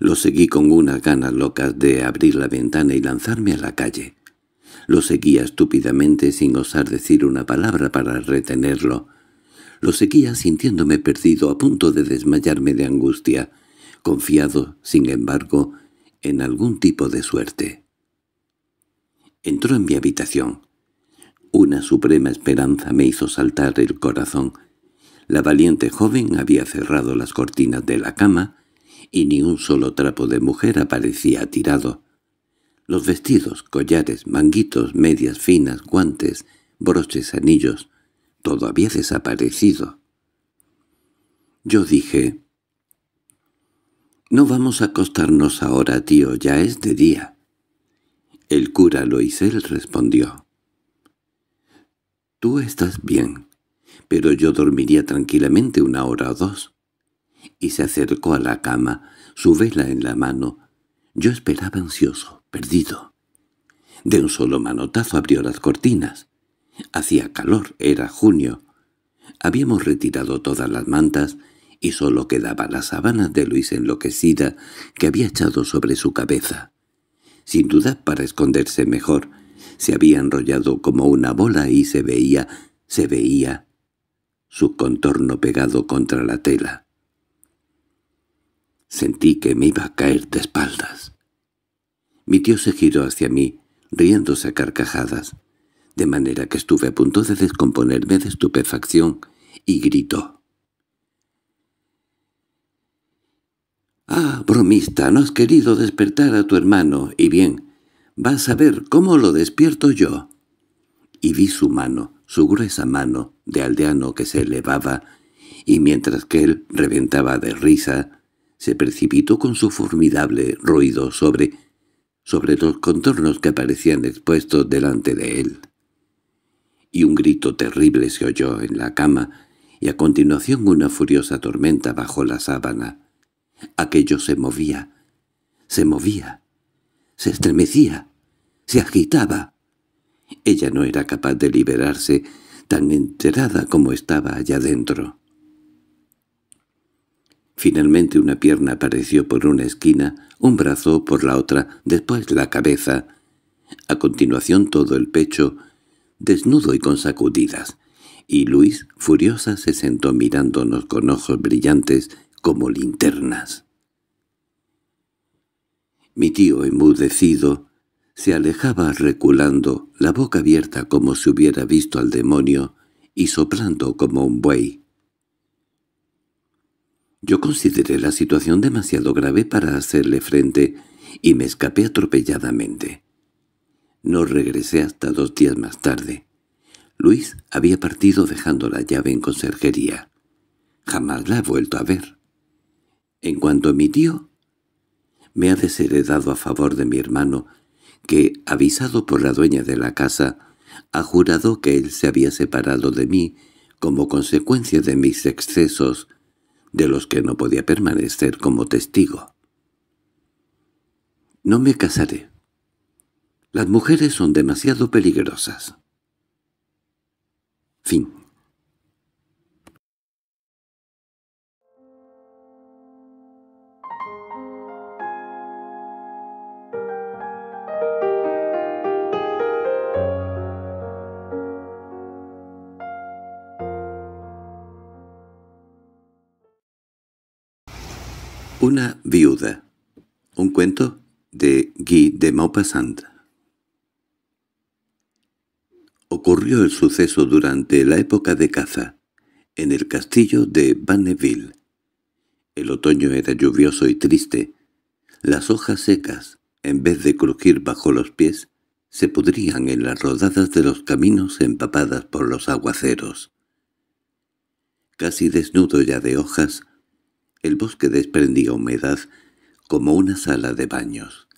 Lo seguí con unas ganas locas de abrir la ventana y lanzarme a la calle. Lo seguía estúpidamente sin osar decir una palabra para retenerlo. Lo seguía sintiéndome perdido, a punto de desmayarme de angustia, confiado, sin embargo, en algún tipo de suerte. Entró en mi habitación. Una suprema esperanza me hizo saltar el corazón. La valiente joven había cerrado las cortinas de la cama y ni un solo trapo de mujer aparecía tirado. Los vestidos, collares, manguitos, medias finas, guantes, broches, anillos, todo había desaparecido. Yo dije, «No vamos a acostarnos ahora, tío, ya es de día». El cura Loisel respondió. «Tú estás bien, pero yo dormiría tranquilamente una hora o dos». Y se acercó a la cama, su vela en la mano. Yo esperaba ansioso, perdido. De un solo manotazo abrió las cortinas. Hacía calor, era junio. Habíamos retirado todas las mantas y solo quedaba la sábana de Luis enloquecida que había echado sobre su cabeza sin duda para esconderse mejor. Se había enrollado como una bola y se veía, se veía, su contorno pegado contra la tela. Sentí que me iba a caer de espaldas. Mi tío se giró hacia mí, riéndose a carcajadas, de manera que estuve a punto de descomponerme de estupefacción, y gritó. «Ah, bromista, no has querido despertar a tu hermano, y bien, vas a ver cómo lo despierto yo». Y vi su mano, su gruesa mano, de aldeano que se elevaba, y mientras que él reventaba de risa, se precipitó con su formidable ruido sobre, sobre los contornos que aparecían expuestos delante de él. Y un grito terrible se oyó en la cama, y a continuación una furiosa tormenta bajo la sábana. Aquello se movía, se movía, se estremecía, se agitaba. Ella no era capaz de liberarse, tan enterada como estaba allá dentro. Finalmente una pierna apareció por una esquina, un brazo por la otra, después la cabeza, a continuación todo el pecho, desnudo y con sacudidas, y Luis, furiosa, se sentó mirándonos con ojos brillantes como linternas. Mi tío enmudecido se alejaba reculando, la boca abierta como si hubiera visto al demonio y soplando como un buey. Yo consideré la situación demasiado grave para hacerle frente y me escapé atropelladamente. No regresé hasta dos días más tarde. Luis había partido dejando la llave en conserjería. Jamás la he vuelto a ver. En cuanto a mi tío, me ha desheredado a favor de mi hermano, que, avisado por la dueña de la casa, ha jurado que él se había separado de mí como consecuencia de mis excesos, de los que no podía permanecer como testigo. No me casaré. Las mujeres son demasiado peligrosas. Fin Una viuda. Un cuento de Guy de Maupassant. Ocurrió el suceso durante la época de caza, en el castillo de Banneville. El otoño era lluvioso y triste. Las hojas secas, en vez de crujir bajo los pies, se pudrían en las rodadas de los caminos empapadas por los aguaceros. Casi desnudo ya de hojas, el bosque desprendía humedad como una sala de baños.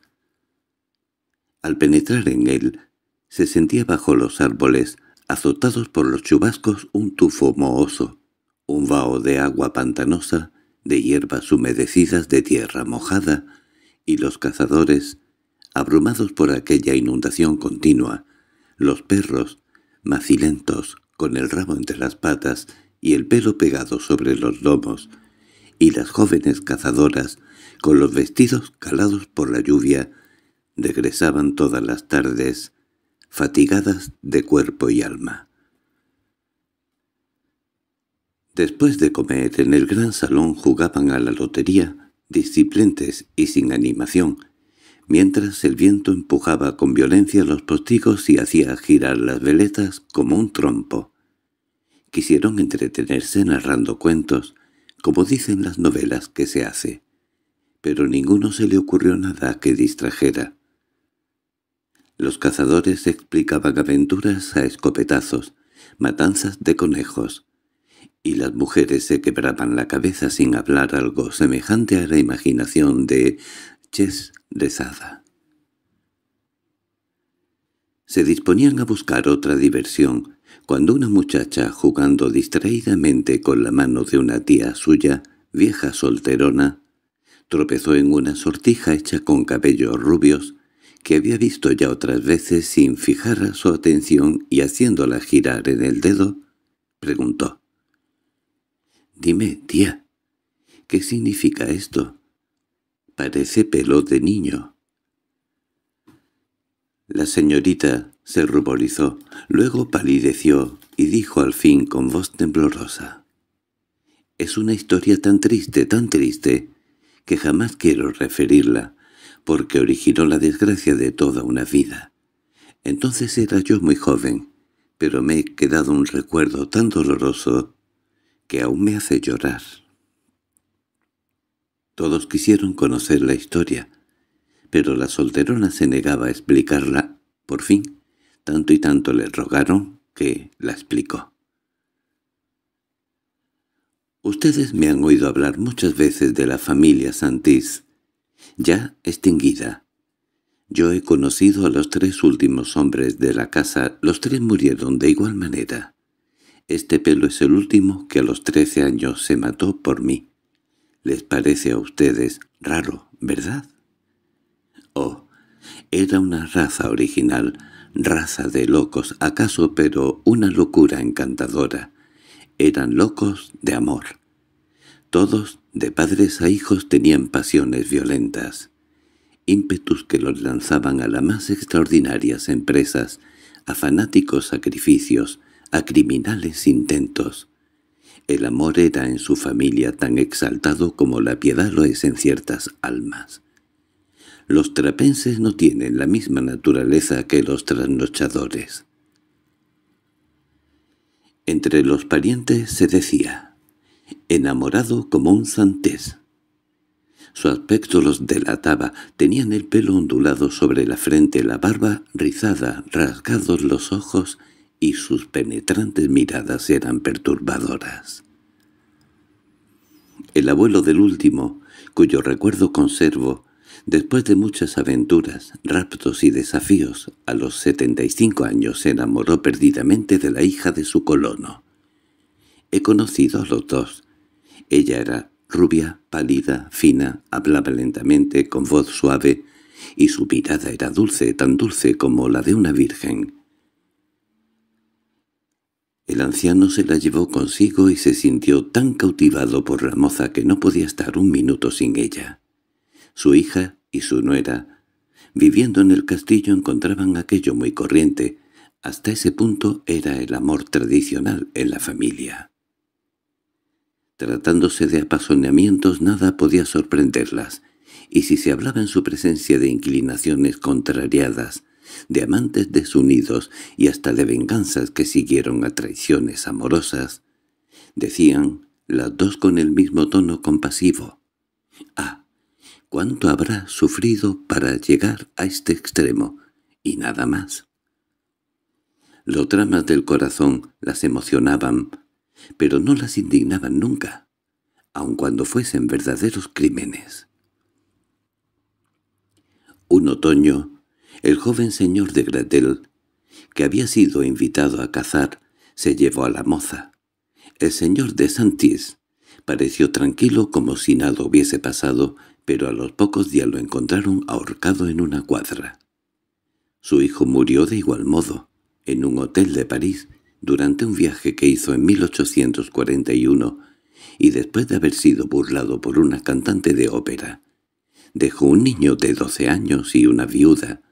Al penetrar en él, se sentía bajo los árboles, azotados por los chubascos, un tufo mohoso, un vaho de agua pantanosa, de hierbas humedecidas de tierra mojada, y los cazadores, abrumados por aquella inundación continua, los perros, macilentos, con el rabo entre las patas y el pelo pegado sobre los lomos, y las jóvenes cazadoras, con los vestidos calados por la lluvia, regresaban todas las tardes, fatigadas de cuerpo y alma. Después de comer en el gran salón jugaban a la lotería, disciplentes y sin animación, mientras el viento empujaba con violencia los postigos y hacía girar las veletas como un trompo. Quisieron entretenerse narrando cuentos, como dicen las novelas que se hace, pero ninguno se le ocurrió nada que distrajera. Los cazadores explicaban aventuras a escopetazos, matanzas de conejos, y las mujeres se quebraban la cabeza sin hablar algo semejante a la imaginación de Ches Sada. Se disponían a buscar otra diversión, cuando una muchacha, jugando distraídamente con la mano de una tía suya, vieja solterona, tropezó en una sortija hecha con cabellos rubios, que había visto ya otras veces sin fijar su atención y haciéndola girar en el dedo, preguntó. «Dime, tía, ¿qué significa esto? Parece pelo de niño». La señorita se ruborizó, luego palideció y dijo al fin con voz temblorosa. «Es una historia tan triste, tan triste, que jamás quiero referirla, porque originó la desgracia de toda una vida. Entonces era yo muy joven, pero me he quedado un recuerdo tan doloroso que aún me hace llorar». Todos quisieron conocer la historia, pero la solterona se negaba a explicarla. Por fin, tanto y tanto le rogaron que la explicó. Ustedes me han oído hablar muchas veces de la familia Santís, ya extinguida. Yo he conocido a los tres últimos hombres de la casa, los tres murieron de igual manera. Este pelo es el último que a los trece años se mató por mí. ¿Les parece a ustedes raro, verdad? Oh, era una raza original, raza de locos, acaso, pero una locura encantadora. Eran locos de amor. Todos, de padres a hijos, tenían pasiones violentas, ímpetus que los lanzaban a las más extraordinarias empresas, a fanáticos sacrificios, a criminales intentos. El amor era en su familia tan exaltado como la piedad lo es en ciertas almas. Los trapenses no tienen la misma naturaleza que los trasnochadores. Entre los parientes se decía, enamorado como un santés. Su aspecto los delataba, tenían el pelo ondulado sobre la frente, la barba rizada, rasgados los ojos y sus penetrantes miradas eran perturbadoras. El abuelo del último, cuyo recuerdo conservo, Después de muchas aventuras, raptos y desafíos, a los 75 años se enamoró perdidamente de la hija de su colono. He conocido a los dos. Ella era rubia, pálida, fina, hablaba lentamente, con voz suave, y su mirada era dulce, tan dulce como la de una virgen. El anciano se la llevó consigo y se sintió tan cautivado por la moza que no podía estar un minuto sin ella. Su hija y su nuera, viviendo en el castillo encontraban aquello muy corriente, hasta ese punto era el amor tradicional en la familia. Tratándose de apasionamientos nada podía sorprenderlas, y si se hablaba en su presencia de inclinaciones contrariadas, de amantes desunidos y hasta de venganzas que siguieron a traiciones amorosas, decían las dos con el mismo tono compasivo. «¡Ah! cuánto habrá sufrido para llegar a este extremo, y nada más. Los dramas del corazón las emocionaban, pero no las indignaban nunca, aun cuando fuesen verdaderos crímenes. Un otoño, el joven señor de Gretel, que había sido invitado a cazar, se llevó a la moza. El señor de Santis pareció tranquilo como si nada hubiese pasado, pero a los pocos días lo encontraron ahorcado en una cuadra. Su hijo murió de igual modo, en un hotel de París, durante un viaje que hizo en 1841, y después de haber sido burlado por una cantante de ópera. Dejó un niño de 12 años y una viuda,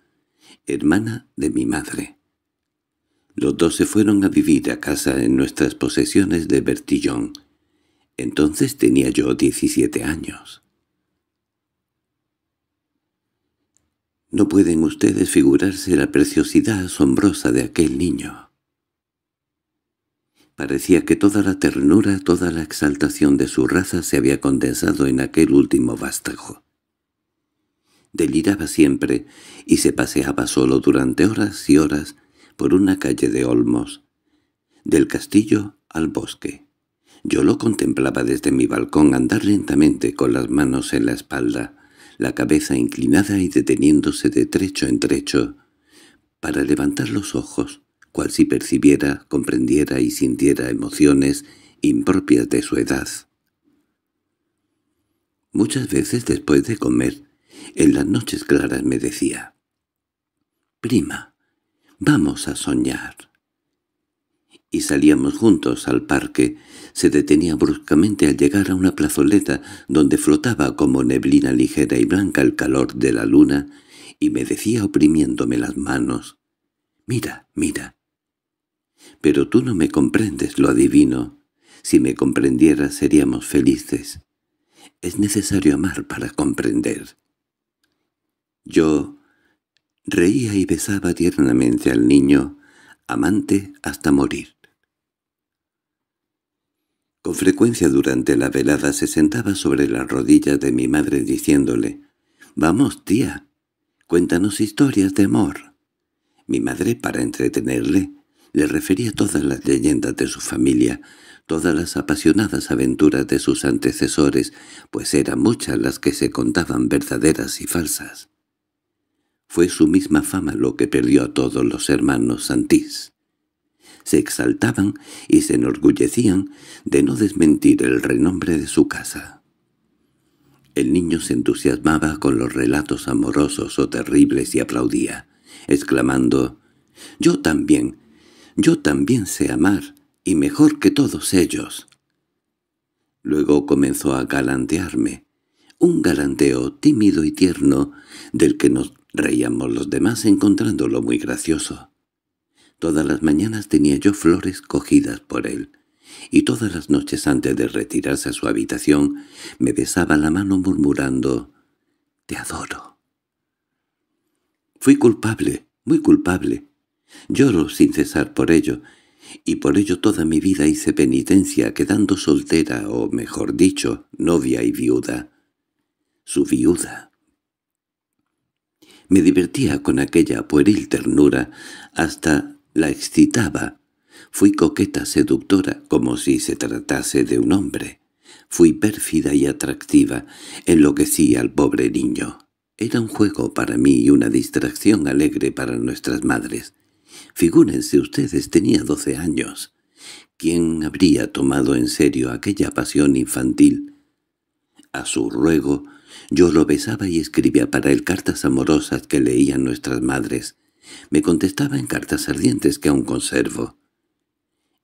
hermana de mi madre. Los dos se fueron a vivir a casa en nuestras posesiones de Bertillon. Entonces tenía yo 17 años. No pueden ustedes figurarse la preciosidad asombrosa de aquel niño. Parecía que toda la ternura, toda la exaltación de su raza se había condensado en aquel último vástago. Deliraba siempre y se paseaba solo durante horas y horas por una calle de olmos, del castillo al bosque. Yo lo contemplaba desde mi balcón andar lentamente con las manos en la espalda, la cabeza inclinada y deteniéndose de trecho en trecho, para levantar los ojos, cual si percibiera, comprendiera y sintiera emociones impropias de su edad. Muchas veces después de comer, en las noches claras me decía, «Prima, vamos a soñar». Y salíamos juntos al parque, se detenía bruscamente al llegar a una plazoleta donde flotaba como neblina ligera y blanca el calor de la luna y me decía oprimiéndome las manos, «Mira, mira». «Pero tú no me comprendes, lo adivino. Si me comprendieras seríamos felices. Es necesario amar para comprender». Yo reía y besaba tiernamente al niño, amante hasta morir. Con frecuencia durante la velada se sentaba sobre las rodillas de mi madre diciéndole «Vamos, tía, cuéntanos historias de amor». Mi madre, para entretenerle, le refería todas las leyendas de su familia, todas las apasionadas aventuras de sus antecesores, pues eran muchas las que se contaban verdaderas y falsas. Fue su misma fama lo que perdió a todos los hermanos Santís se exaltaban y se enorgullecían de no desmentir el renombre de su casa. El niño se entusiasmaba con los relatos amorosos o terribles y aplaudía, exclamando, «Yo también, yo también sé amar, y mejor que todos ellos». Luego comenzó a galantearme, un galanteo tímido y tierno del que nos reíamos los demás encontrándolo muy gracioso. Todas las mañanas tenía yo flores cogidas por él, y todas las noches antes de retirarse a su habitación me besaba la mano murmurando «Te adoro». Fui culpable, muy culpable. Lloro sin cesar por ello, y por ello toda mi vida hice penitencia quedando soltera, o mejor dicho, novia y viuda. Su viuda. Me divertía con aquella pueril ternura hasta la excitaba. Fui coqueta, seductora, como si se tratase de un hombre. Fui pérfida y atractiva, enloquecí al pobre niño. Era un juego para mí y una distracción alegre para nuestras madres. Figúrense ustedes, tenía doce años. ¿Quién habría tomado en serio aquella pasión infantil? A su ruego, yo lo besaba y escribía para él cartas amorosas que leían nuestras madres. Me contestaba en cartas ardientes que aún conservo.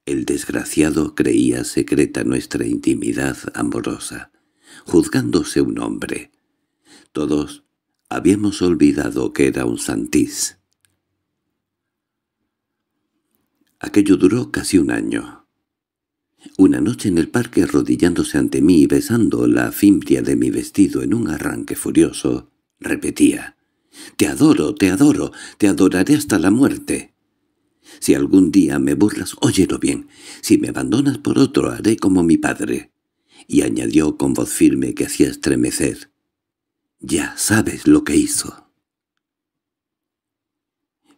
El desgraciado creía secreta nuestra intimidad amorosa, juzgándose un hombre. Todos habíamos olvidado que era un santís. Aquello duró casi un año. Una noche en el parque arrodillándose ante mí y besando la fimbria de mi vestido en un arranque furioso, repetía te adoro, te adoro, te adoraré hasta la muerte. Si algún día me burlas, óyelo bien. Si me abandonas por otro, haré como mi padre. Y añadió con voz firme que hacía estremecer. Ya sabes lo que hizo.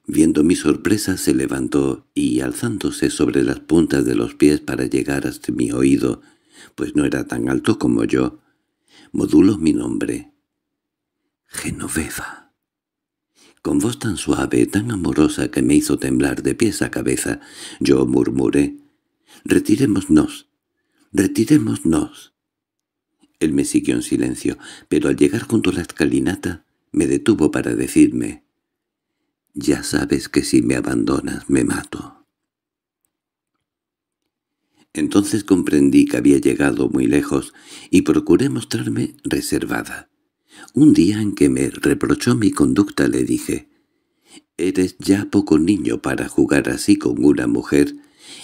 Viendo mi sorpresa se levantó y, alzándose sobre las puntas de los pies para llegar hasta mi oído, pues no era tan alto como yo, moduló mi nombre. Genoveva. Con voz tan suave, tan amorosa que me hizo temblar de pies a cabeza, yo murmuré, «Retirémonos, retirémonos». Él me siguió en silencio, pero al llegar junto a la escalinata me detuvo para decirme, «Ya sabes que si me abandonas me mato». Entonces comprendí que había llegado muy lejos y procuré mostrarme reservada. Un día en que me reprochó mi conducta le dije, «Eres ya poco niño para jugar así con una mujer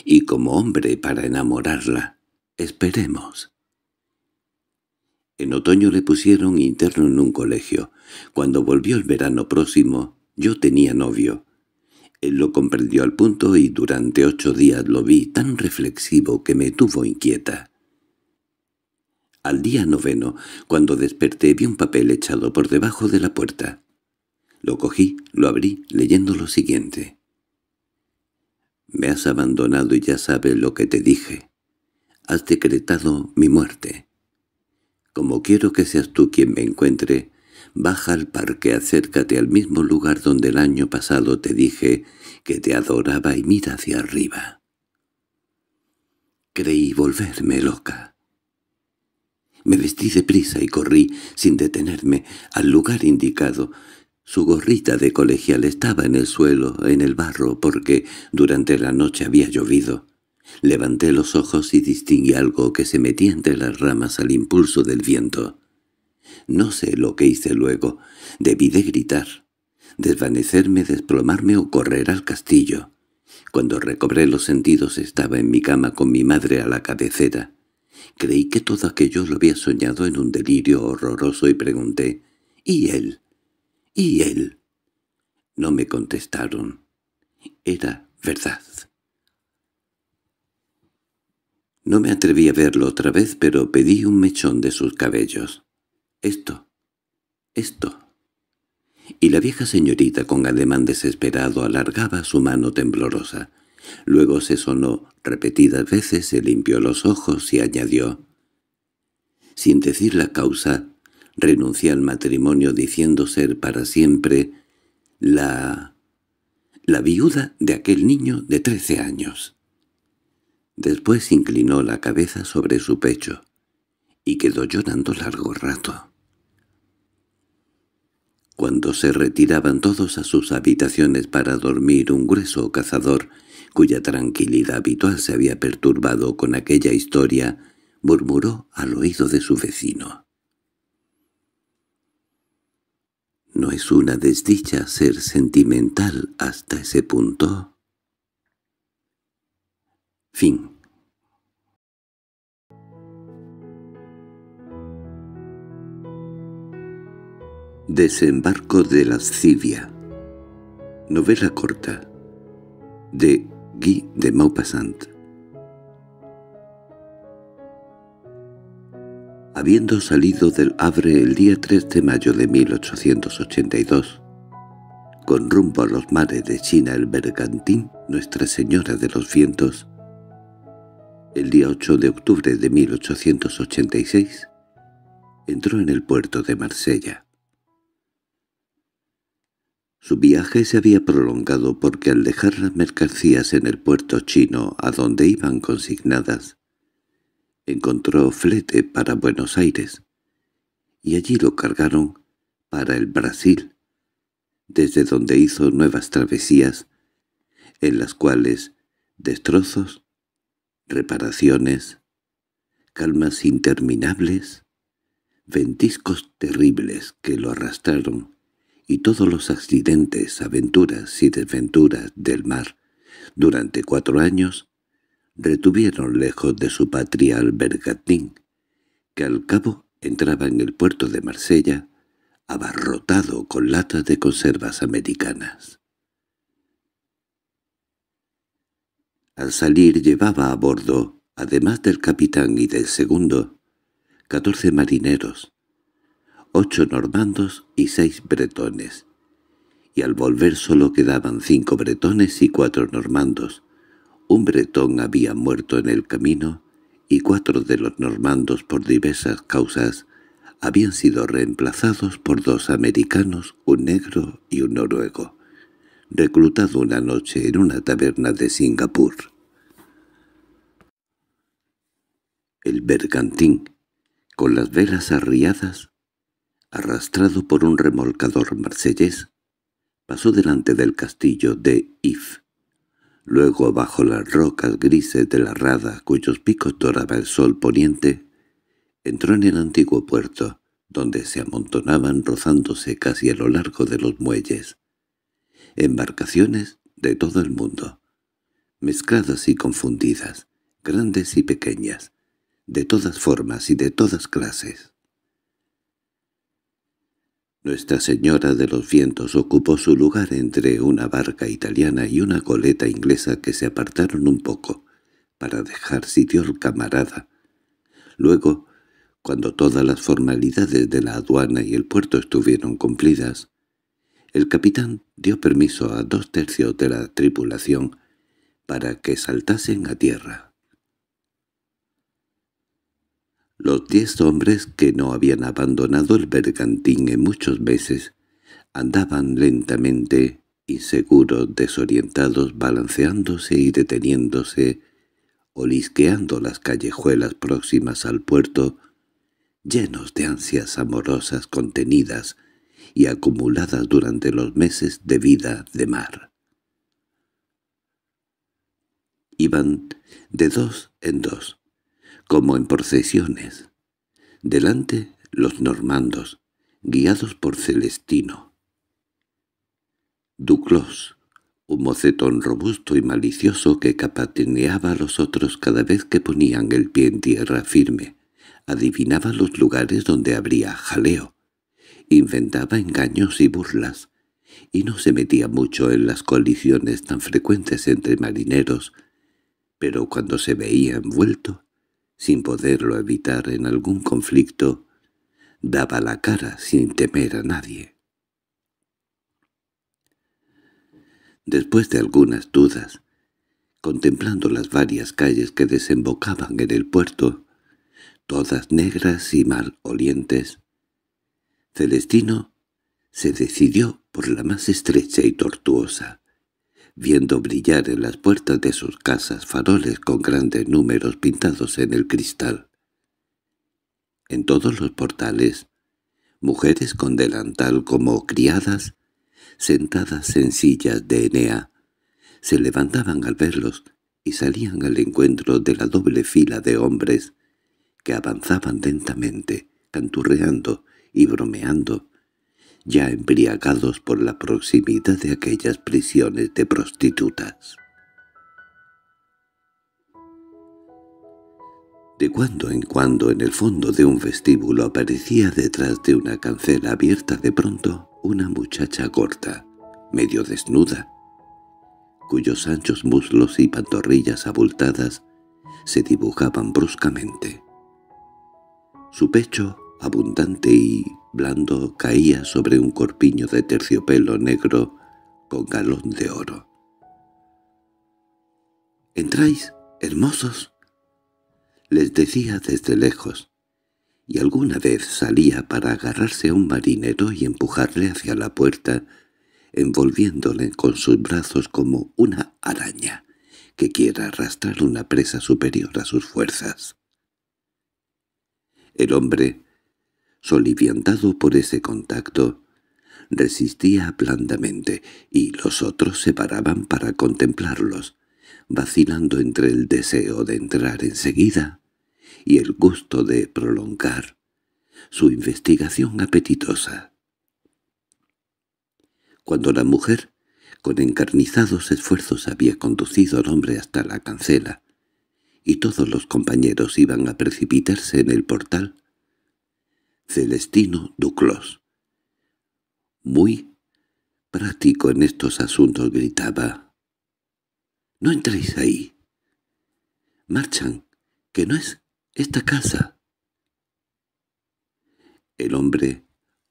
y como hombre para enamorarla. Esperemos». En otoño le pusieron interno en un colegio. Cuando volvió el verano próximo, yo tenía novio. Él lo comprendió al punto y durante ocho días lo vi tan reflexivo que me tuvo inquieta. Al día noveno, cuando desperté, vi un papel echado por debajo de la puerta. Lo cogí, lo abrí, leyendo lo siguiente. «Me has abandonado y ya sabes lo que te dije. Has decretado mi muerte. Como quiero que seas tú quien me encuentre, baja al parque, acércate al mismo lugar donde el año pasado te dije que te adoraba y mira hacia arriba». Creí volverme loca. Me vestí de prisa y corrí, sin detenerme, al lugar indicado. Su gorrita de colegial estaba en el suelo, en el barro, porque durante la noche había llovido. Levanté los ojos y distinguí algo que se metía entre las ramas al impulso del viento. No sé lo que hice luego. Debí de gritar, desvanecerme, desplomarme o correr al castillo. Cuando recobré los sentidos estaba en mi cama con mi madre a la cabecera. Creí que todo aquello lo había soñado en un delirio horroroso y pregunté, ¿y él? ¿y él? No me contestaron. Era verdad. No me atreví a verlo otra vez, pero pedí un mechón de sus cabellos. Esto, esto. Y la vieja señorita con ademán desesperado alargaba su mano temblorosa. Luego se sonó repetidas veces, se limpió los ojos y añadió. Sin decir la causa, renuncié al matrimonio diciendo ser para siempre la... la viuda de aquel niño de trece años. Después inclinó la cabeza sobre su pecho y quedó llorando largo rato. Cuando se retiraban todos a sus habitaciones para dormir, un grueso cazador cuya tranquilidad habitual se había perturbado con aquella historia, murmuró al oído de su vecino. ¿No es una desdicha ser sentimental hasta ese punto? Fin Desembarco de la Civia. Novela corta de Guy de Maupassant. Habiendo salido del Abre el día 3 de mayo de 1882, con rumbo a los mares de China el bergantín Nuestra Señora de los Vientos, el día 8 de octubre de 1886, entró en el puerto de Marsella. Su viaje se había prolongado porque al dejar las mercancías en el puerto chino a donde iban consignadas, encontró flete para Buenos Aires, y allí lo cargaron para el Brasil, desde donde hizo nuevas travesías, en las cuales destrozos, reparaciones, calmas interminables, ventiscos terribles que lo arrastraron y todos los accidentes, aventuras y desventuras del mar durante cuatro años, retuvieron lejos de su patria al bergantín, que al cabo entraba en el puerto de Marsella abarrotado con latas de conservas americanas. Al salir llevaba a bordo, además del capitán y del segundo, catorce marineros, ocho normandos y seis bretones, y al volver solo quedaban cinco bretones y cuatro normandos. Un bretón había muerto en el camino, y cuatro de los normandos por diversas causas habían sido reemplazados por dos americanos, un negro y un noruego, reclutado una noche en una taberna de Singapur. El bergantín, con las velas arriadas, arrastrado por un remolcador marsellés, pasó delante del castillo de If, luego bajo las rocas grises de la rada cuyos picos doraba el sol poniente, entró en el antiguo puerto, donde se amontonaban rozándose casi a lo largo de los muelles, embarcaciones de todo el mundo, mezcladas y confundidas, grandes y pequeñas, de todas formas y de todas clases. Nuestra Señora de los Vientos ocupó su lugar entre una barca italiana y una goleta inglesa que se apartaron un poco, para dejar sitio al camarada. Luego, cuando todas las formalidades de la aduana y el puerto estuvieron cumplidas, el capitán dio permiso a dos tercios de la tripulación para que saltasen a tierra. Los diez hombres que no habían abandonado el bergantín en muchos meses andaban lentamente, inseguros, desorientados, balanceándose y deteniéndose, olisqueando las callejuelas próximas al puerto, llenos de ansias amorosas contenidas y acumuladas durante los meses de vida de mar. Iban de dos en dos, como en procesiones. Delante los normandos, guiados por Celestino. Duclos, un mocetón robusto y malicioso que capatineaba a los otros cada vez que ponían el pie en tierra firme, adivinaba los lugares donde habría jaleo, inventaba engaños y burlas, y no se metía mucho en las colisiones tan frecuentes entre marineros, pero cuando se veía envuelto sin poderlo evitar en algún conflicto, daba la cara sin temer a nadie. Después de algunas dudas, contemplando las varias calles que desembocaban en el puerto, todas negras y mal olientes, Celestino se decidió por la más estrecha y tortuosa viendo brillar en las puertas de sus casas faroles con grandes números pintados en el cristal. En todos los portales, mujeres con delantal como criadas, sentadas en sillas de Enea, se levantaban al verlos y salían al encuentro de la doble fila de hombres que avanzaban lentamente, canturreando y bromeando, ya embriagados por la proximidad de aquellas prisiones de prostitutas. De cuando en cuando en el fondo de un vestíbulo aparecía detrás de una cancela abierta de pronto una muchacha corta, medio desnuda, cuyos anchos muslos y pantorrillas abultadas se dibujaban bruscamente. Su pecho, abundante y blando caía sobre un corpiño de terciopelo negro con galón de oro. —¿Entráis, hermosos? —les decía desde lejos, y alguna vez salía para agarrarse a un marinero y empujarle hacia la puerta, envolviéndole con sus brazos como una araña que quiera arrastrar una presa superior a sus fuerzas. El hombre soliviantado por ese contacto, resistía blandamente, y los otros se paraban para contemplarlos, vacilando entre el deseo de entrar enseguida y el gusto de prolongar su investigación apetitosa. Cuando la mujer, con encarnizados esfuerzos, había conducido al hombre hasta la cancela, y todos los compañeros iban a precipitarse en el portal, Celestino Duclos. Muy práctico en estos asuntos, gritaba. —¡No entréis ahí! —¡Marchan! ¡Que no es esta casa! El hombre,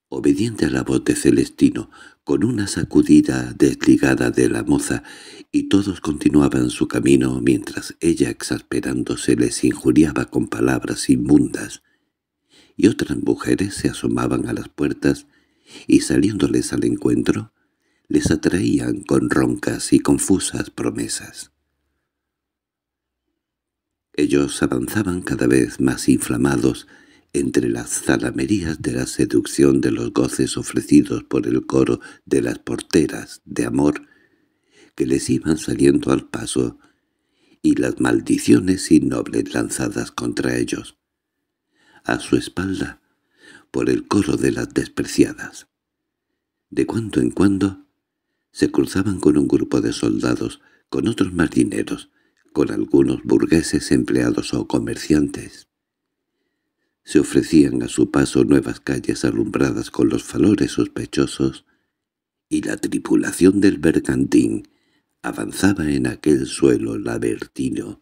obediente a la voz de Celestino, con una sacudida desligada de la moza, y todos continuaban su camino mientras ella exasperándose les injuriaba con palabras inmundas, y otras mujeres se asomaban a las puertas y saliéndoles al encuentro, les atraían con roncas y confusas promesas. Ellos avanzaban cada vez más inflamados entre las zalamerías de la seducción de los goces ofrecidos por el coro de las porteras de amor que les iban saliendo al paso y las maldiciones innobles lanzadas contra ellos a su espalda por el coro de las despreciadas. De cuando en cuando se cruzaban con un grupo de soldados, con otros marineros, con algunos burgueses empleados o comerciantes. Se ofrecían a su paso nuevas calles alumbradas con los falores sospechosos, y la tripulación del bergantín avanzaba en aquel suelo labertino,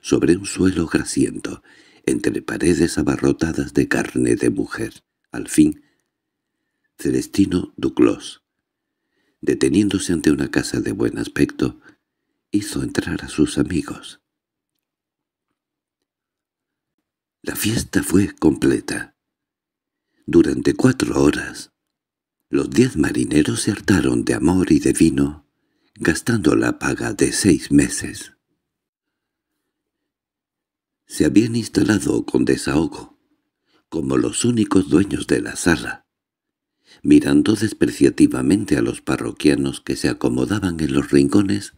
sobre un suelo grasiento, entre paredes abarrotadas de carne de mujer. Al fin, Celestino Duclos, deteniéndose ante una casa de buen aspecto, hizo entrar a sus amigos. La fiesta fue completa. Durante cuatro horas, los diez marineros se hartaron de amor y de vino, gastando la paga de seis meses se habían instalado con desahogo, como los únicos dueños de la sala, mirando despreciativamente a los parroquianos que se acomodaban en los rincones,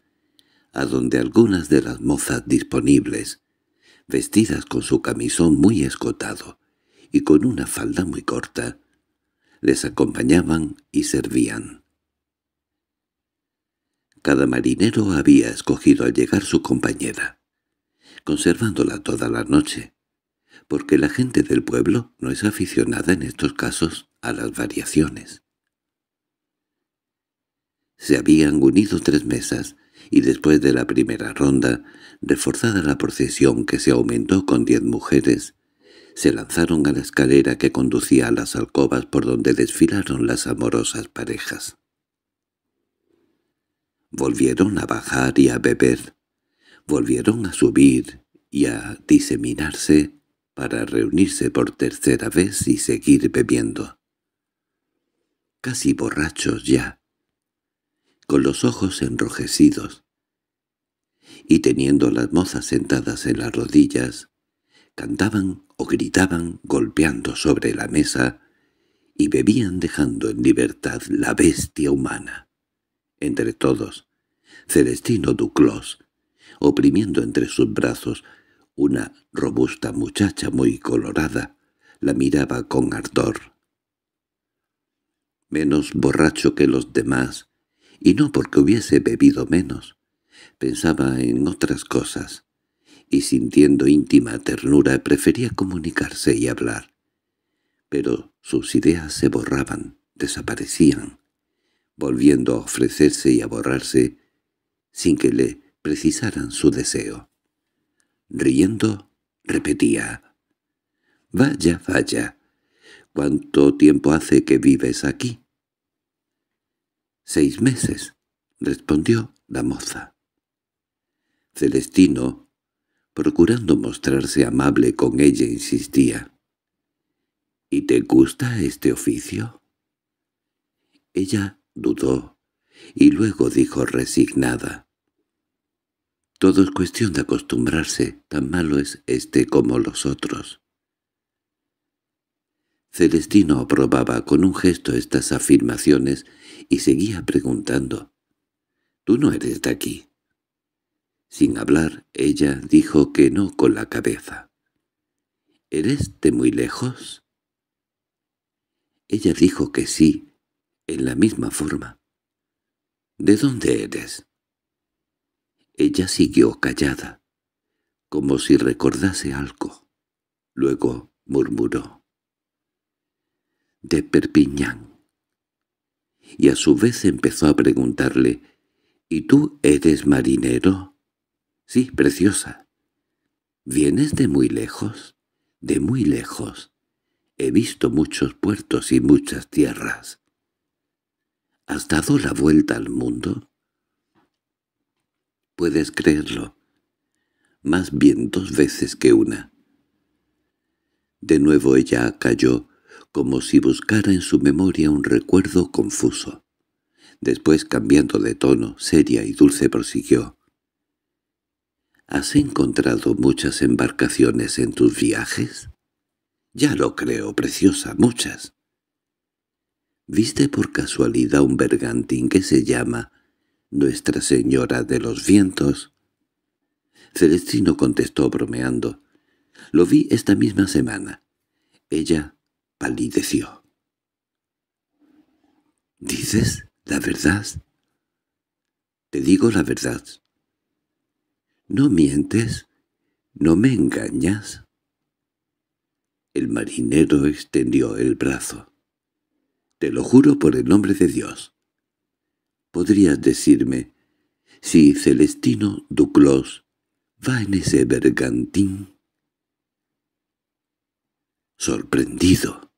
a donde algunas de las mozas disponibles, vestidas con su camisón muy escotado y con una falda muy corta, les acompañaban y servían. Cada marinero había escogido al llegar su compañera conservándola toda la noche, porque la gente del pueblo no es aficionada en estos casos a las variaciones. Se habían unido tres mesas, y después de la primera ronda, reforzada la procesión que se aumentó con diez mujeres, se lanzaron a la escalera que conducía a las alcobas por donde desfilaron las amorosas parejas. Volvieron a bajar y a beber volvieron a subir y a diseminarse para reunirse por tercera vez y seguir bebiendo. Casi borrachos ya, con los ojos enrojecidos, y teniendo las mozas sentadas en las rodillas, cantaban o gritaban golpeando sobre la mesa y bebían dejando en libertad la bestia humana. Entre todos, Celestino Duclos oprimiendo entre sus brazos una robusta muchacha muy colorada. La miraba con ardor. Menos borracho que los demás, y no porque hubiese bebido menos. Pensaba en otras cosas, y sintiendo íntima ternura prefería comunicarse y hablar. Pero sus ideas se borraban, desaparecían, volviendo a ofrecerse y a borrarse, sin que le precisaran su deseo. Riendo, repetía, «Vaya, vaya, ¿cuánto tiempo hace que vives aquí?» «Seis meses», respondió la moza. Celestino, procurando mostrarse amable con ella, insistía. —¿Y te gusta este oficio? Ella dudó y luego dijo resignada. Todo es cuestión de acostumbrarse, tan malo es este como los otros. Celestino aprobaba con un gesto estas afirmaciones y seguía preguntando. —Tú no eres de aquí. Sin hablar, ella dijo que no con la cabeza. —¿Eres de muy lejos? Ella dijo que sí, en la misma forma. —¿De dónde eres? Ella siguió callada, como si recordase algo. Luego murmuró. —De Perpiñán. Y a su vez empezó a preguntarle, —¿Y tú eres marinero? —Sí, preciosa. —¿Vienes de muy lejos? —De muy lejos. He visto muchos puertos y muchas tierras. —¿Has dado la vuelta al mundo? puedes creerlo. Más bien dos veces que una. De nuevo ella cayó, como si buscara en su memoria un recuerdo confuso. Después, cambiando de tono, seria y dulce, prosiguió. —¿Has encontrado muchas embarcaciones en tus viajes? —Ya lo creo, preciosa, muchas. —¿Viste por casualidad un bergantín que se llama nuestra Señora de los Vientos. Celestino contestó bromeando. Lo vi esta misma semana. Ella palideció. —¿Dices la verdad? —Te digo la verdad. —¿No mientes? ¿No me engañas? El marinero extendió el brazo. —Te lo juro por el nombre de Dios podrías decirme, si Celestino Duclos va en ese bergantín. Sorprendido,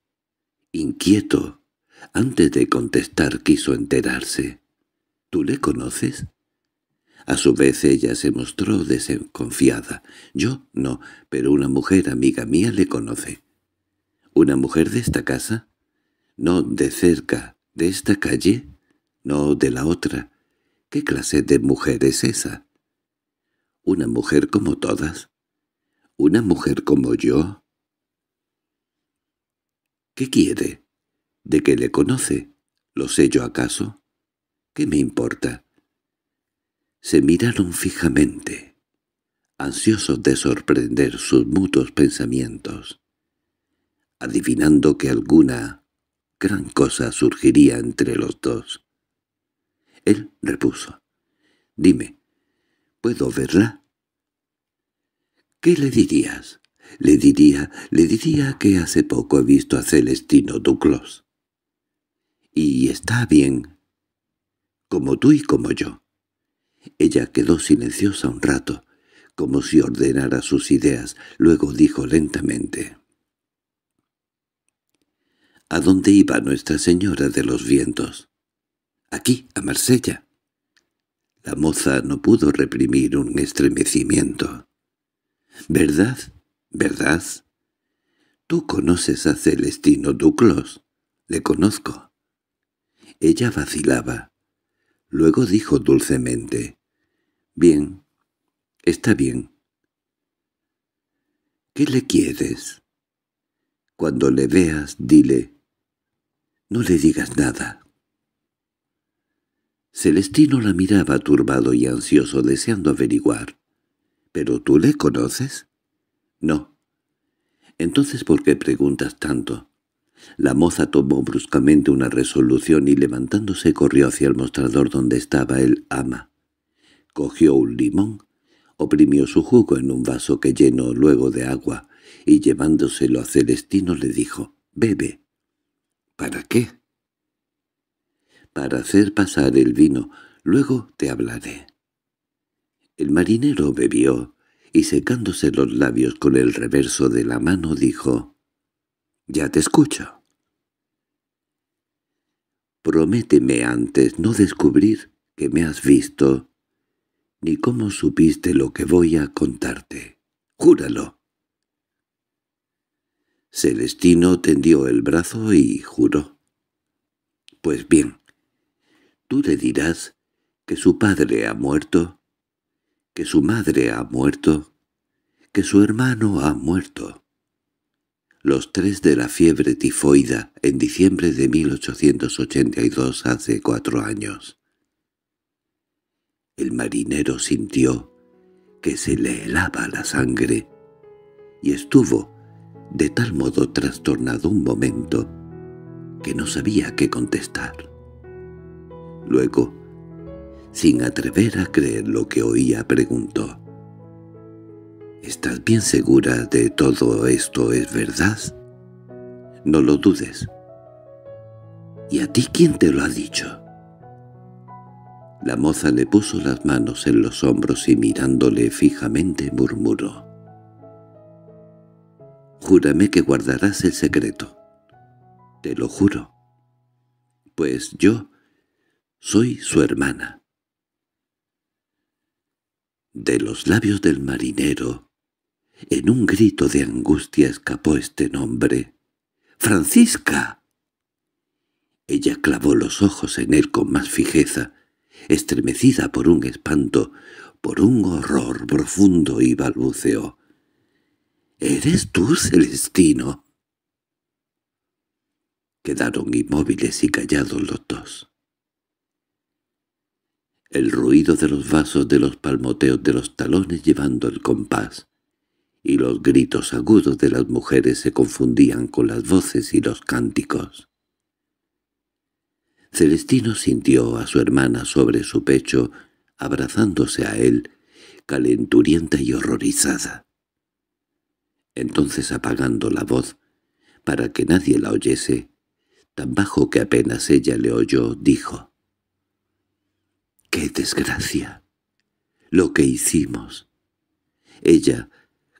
inquieto, antes de contestar quiso enterarse. ¿Tú le conoces? A su vez ella se mostró desconfiada. Yo no, pero una mujer amiga mía le conoce. ¿Una mujer de esta casa? No, de cerca, de esta calle no de la otra. ¿Qué clase de mujer es esa? ¿Una mujer como todas? ¿Una mujer como yo? ¿Qué quiere? ¿De qué le conoce? ¿Lo sé yo acaso? ¿Qué me importa? Se miraron fijamente, ansiosos de sorprender sus mutuos pensamientos, adivinando que alguna gran cosa surgiría entre los dos. Él repuso. «Dime, ¿puedo verla?» «¿Qué le dirías?» «Le diría, le diría que hace poco he visto a Celestino Duclos». «Y está bien, como tú y como yo». Ella quedó silenciosa un rato, como si ordenara sus ideas, luego dijo lentamente. —¿A dónde iba Nuestra Señora de los Vientos? aquí, a Marsella. La moza no pudo reprimir un estremecimiento. —¿Verdad? ¿Verdad? —Tú conoces a Celestino Duclos. —Le conozco. Ella vacilaba. Luego dijo dulcemente. —Bien, está bien. —¿Qué le quieres? Cuando le veas, dile. —No le digas nada, Celestino la miraba turbado y ansioso deseando averiguar. —¿Pero tú le conoces? —No. —Entonces ¿por qué preguntas tanto? La moza tomó bruscamente una resolución y levantándose corrió hacia el mostrador donde estaba el ama. Cogió un limón, oprimió su jugo en un vaso que llenó luego de agua, y llevándoselo a Celestino le dijo, «Bebe». «¿Para qué?» para hacer pasar el vino. Luego te hablaré. El marinero bebió y secándose los labios con el reverso de la mano dijo, «Ya te escucho». «Prométeme antes no descubrir que me has visto, ni cómo supiste lo que voy a contarte. ¡Júralo!» Celestino tendió el brazo y juró. «Pues bien, Tú le dirás que su padre ha muerto, que su madre ha muerto, que su hermano ha muerto. Los tres de la fiebre tifoida en diciembre de 1882, hace cuatro años. El marinero sintió que se le helaba la sangre y estuvo de tal modo trastornado un momento que no sabía qué contestar. Luego, sin atrever a creer lo que oía, preguntó. —¿Estás bien segura de todo esto es verdad? —No lo dudes. —¿Y a ti quién te lo ha dicho? La moza le puso las manos en los hombros y mirándole fijamente murmuró. —Júrame que guardarás el secreto. —Te lo juro. —Pues yo soy su hermana. De los labios del marinero, en un grito de angustia escapó este nombre. —¡Francisca! Ella clavó los ojos en él con más fijeza, estremecida por un espanto, por un horror profundo y balbuceó. —¿Eres tú, Celestino? Quedaron inmóviles y callados los dos el ruido de los vasos de los palmoteos de los talones llevando el compás, y los gritos agudos de las mujeres se confundían con las voces y los cánticos. Celestino sintió a su hermana sobre su pecho, abrazándose a él, calenturienta y horrorizada. Entonces apagando la voz, para que nadie la oyese, tan bajo que apenas ella le oyó, dijo, ¡Qué desgracia! Lo que hicimos. Ella,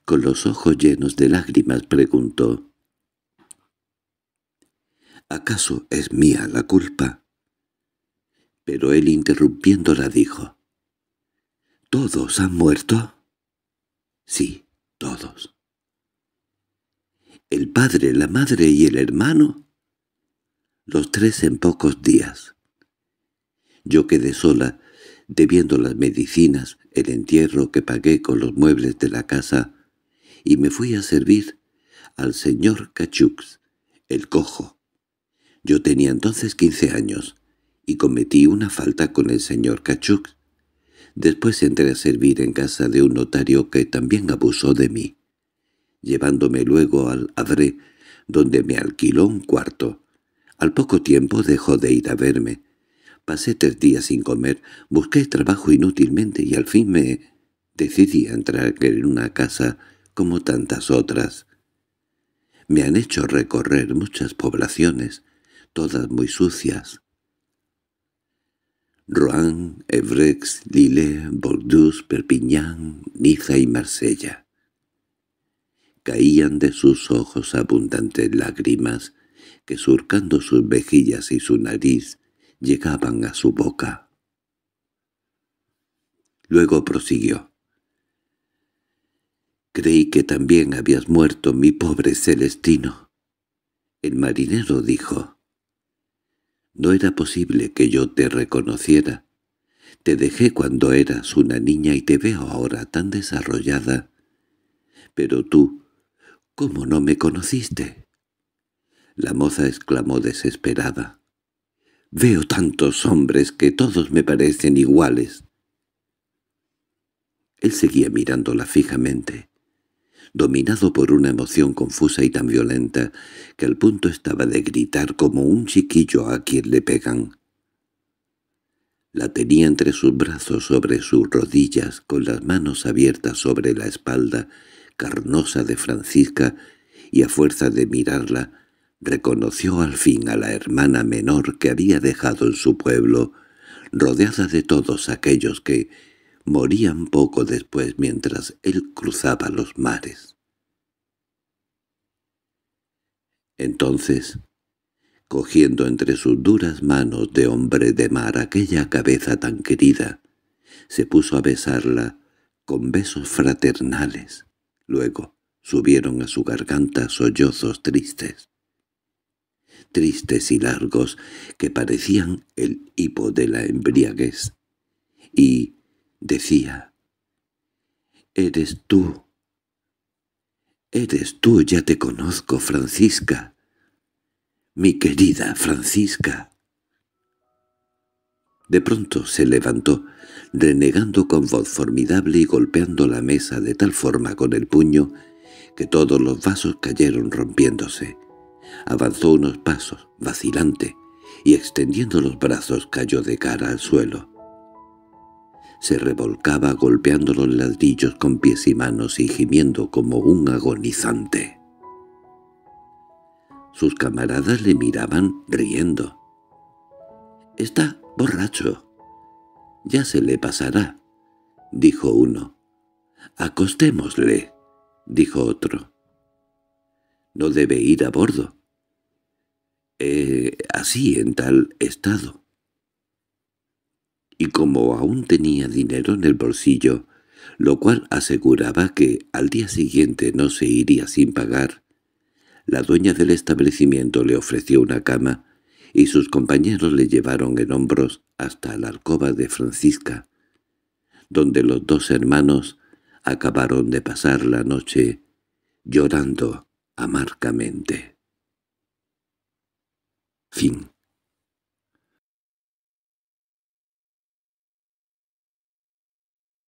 con los ojos llenos de lágrimas, preguntó. ¿Acaso es mía la culpa? Pero él interrumpiéndola dijo. ¿Todos han muerto? Sí, todos. ¿El padre, la madre y el hermano? Los tres en pocos días. Yo quedé sola debiendo las medicinas, el entierro que pagué con los muebles de la casa, y me fui a servir al señor Cachux, el cojo. Yo tenía entonces quince años, y cometí una falta con el señor Cachux. Después entré a servir en casa de un notario que también abusó de mí, llevándome luego al Avré, donde me alquiló un cuarto. Al poco tiempo dejó de ir a verme, Pasé tres días sin comer, busqué trabajo inútilmente y al fin me decidí a entrar en una casa como tantas otras. Me han hecho recorrer muchas poblaciones, todas muy sucias. Rouen, Evrex, Lille, Bordeaux, Perpignan, Niza y Marsella. Caían de sus ojos abundantes lágrimas que surcando sus vejillas y su nariz llegaban a su boca. Luego prosiguió. Creí que también habías muerto, mi pobre Celestino. El marinero dijo. No era posible que yo te reconociera. Te dejé cuando eras una niña y te veo ahora tan desarrollada. Pero tú, ¿cómo no me conociste? La moza exclamó desesperada. Veo tantos hombres que todos me parecen iguales. Él seguía mirándola fijamente, dominado por una emoción confusa y tan violenta que al punto estaba de gritar como un chiquillo a quien le pegan. La tenía entre sus brazos sobre sus rodillas, con las manos abiertas sobre la espalda carnosa de Francisca, y a fuerza de mirarla, reconoció al fin a la hermana menor que había dejado en su pueblo, rodeada de todos aquellos que morían poco después mientras él cruzaba los mares. Entonces, cogiendo entre sus duras manos de hombre de mar aquella cabeza tan querida, se puso a besarla con besos fraternales. Luego subieron a su garganta sollozos tristes tristes y largos que parecían el hipo de la embriaguez. Y decía, «Eres tú. Eres tú, ya te conozco, Francisca. Mi querida Francisca». De pronto se levantó, renegando con voz formidable y golpeando la mesa de tal forma con el puño que todos los vasos cayeron rompiéndose. Avanzó unos pasos, vacilante, y extendiendo los brazos cayó de cara al suelo. Se revolcaba golpeando los ladrillos con pies y manos y gimiendo como un agonizante. Sus camaradas le miraban riendo. —Está borracho. —Ya se le pasará —dijo uno. —Acostémosle —dijo otro. —No debe ir a bordo eh, así en tal estado. Y como aún tenía dinero en el bolsillo, lo cual aseguraba que al día siguiente no se iría sin pagar, la dueña del establecimiento le ofreció una cama y sus compañeros le llevaron en hombros hasta la alcoba de Francisca, donde los dos hermanos acabaron de pasar la noche llorando amargamente. fing.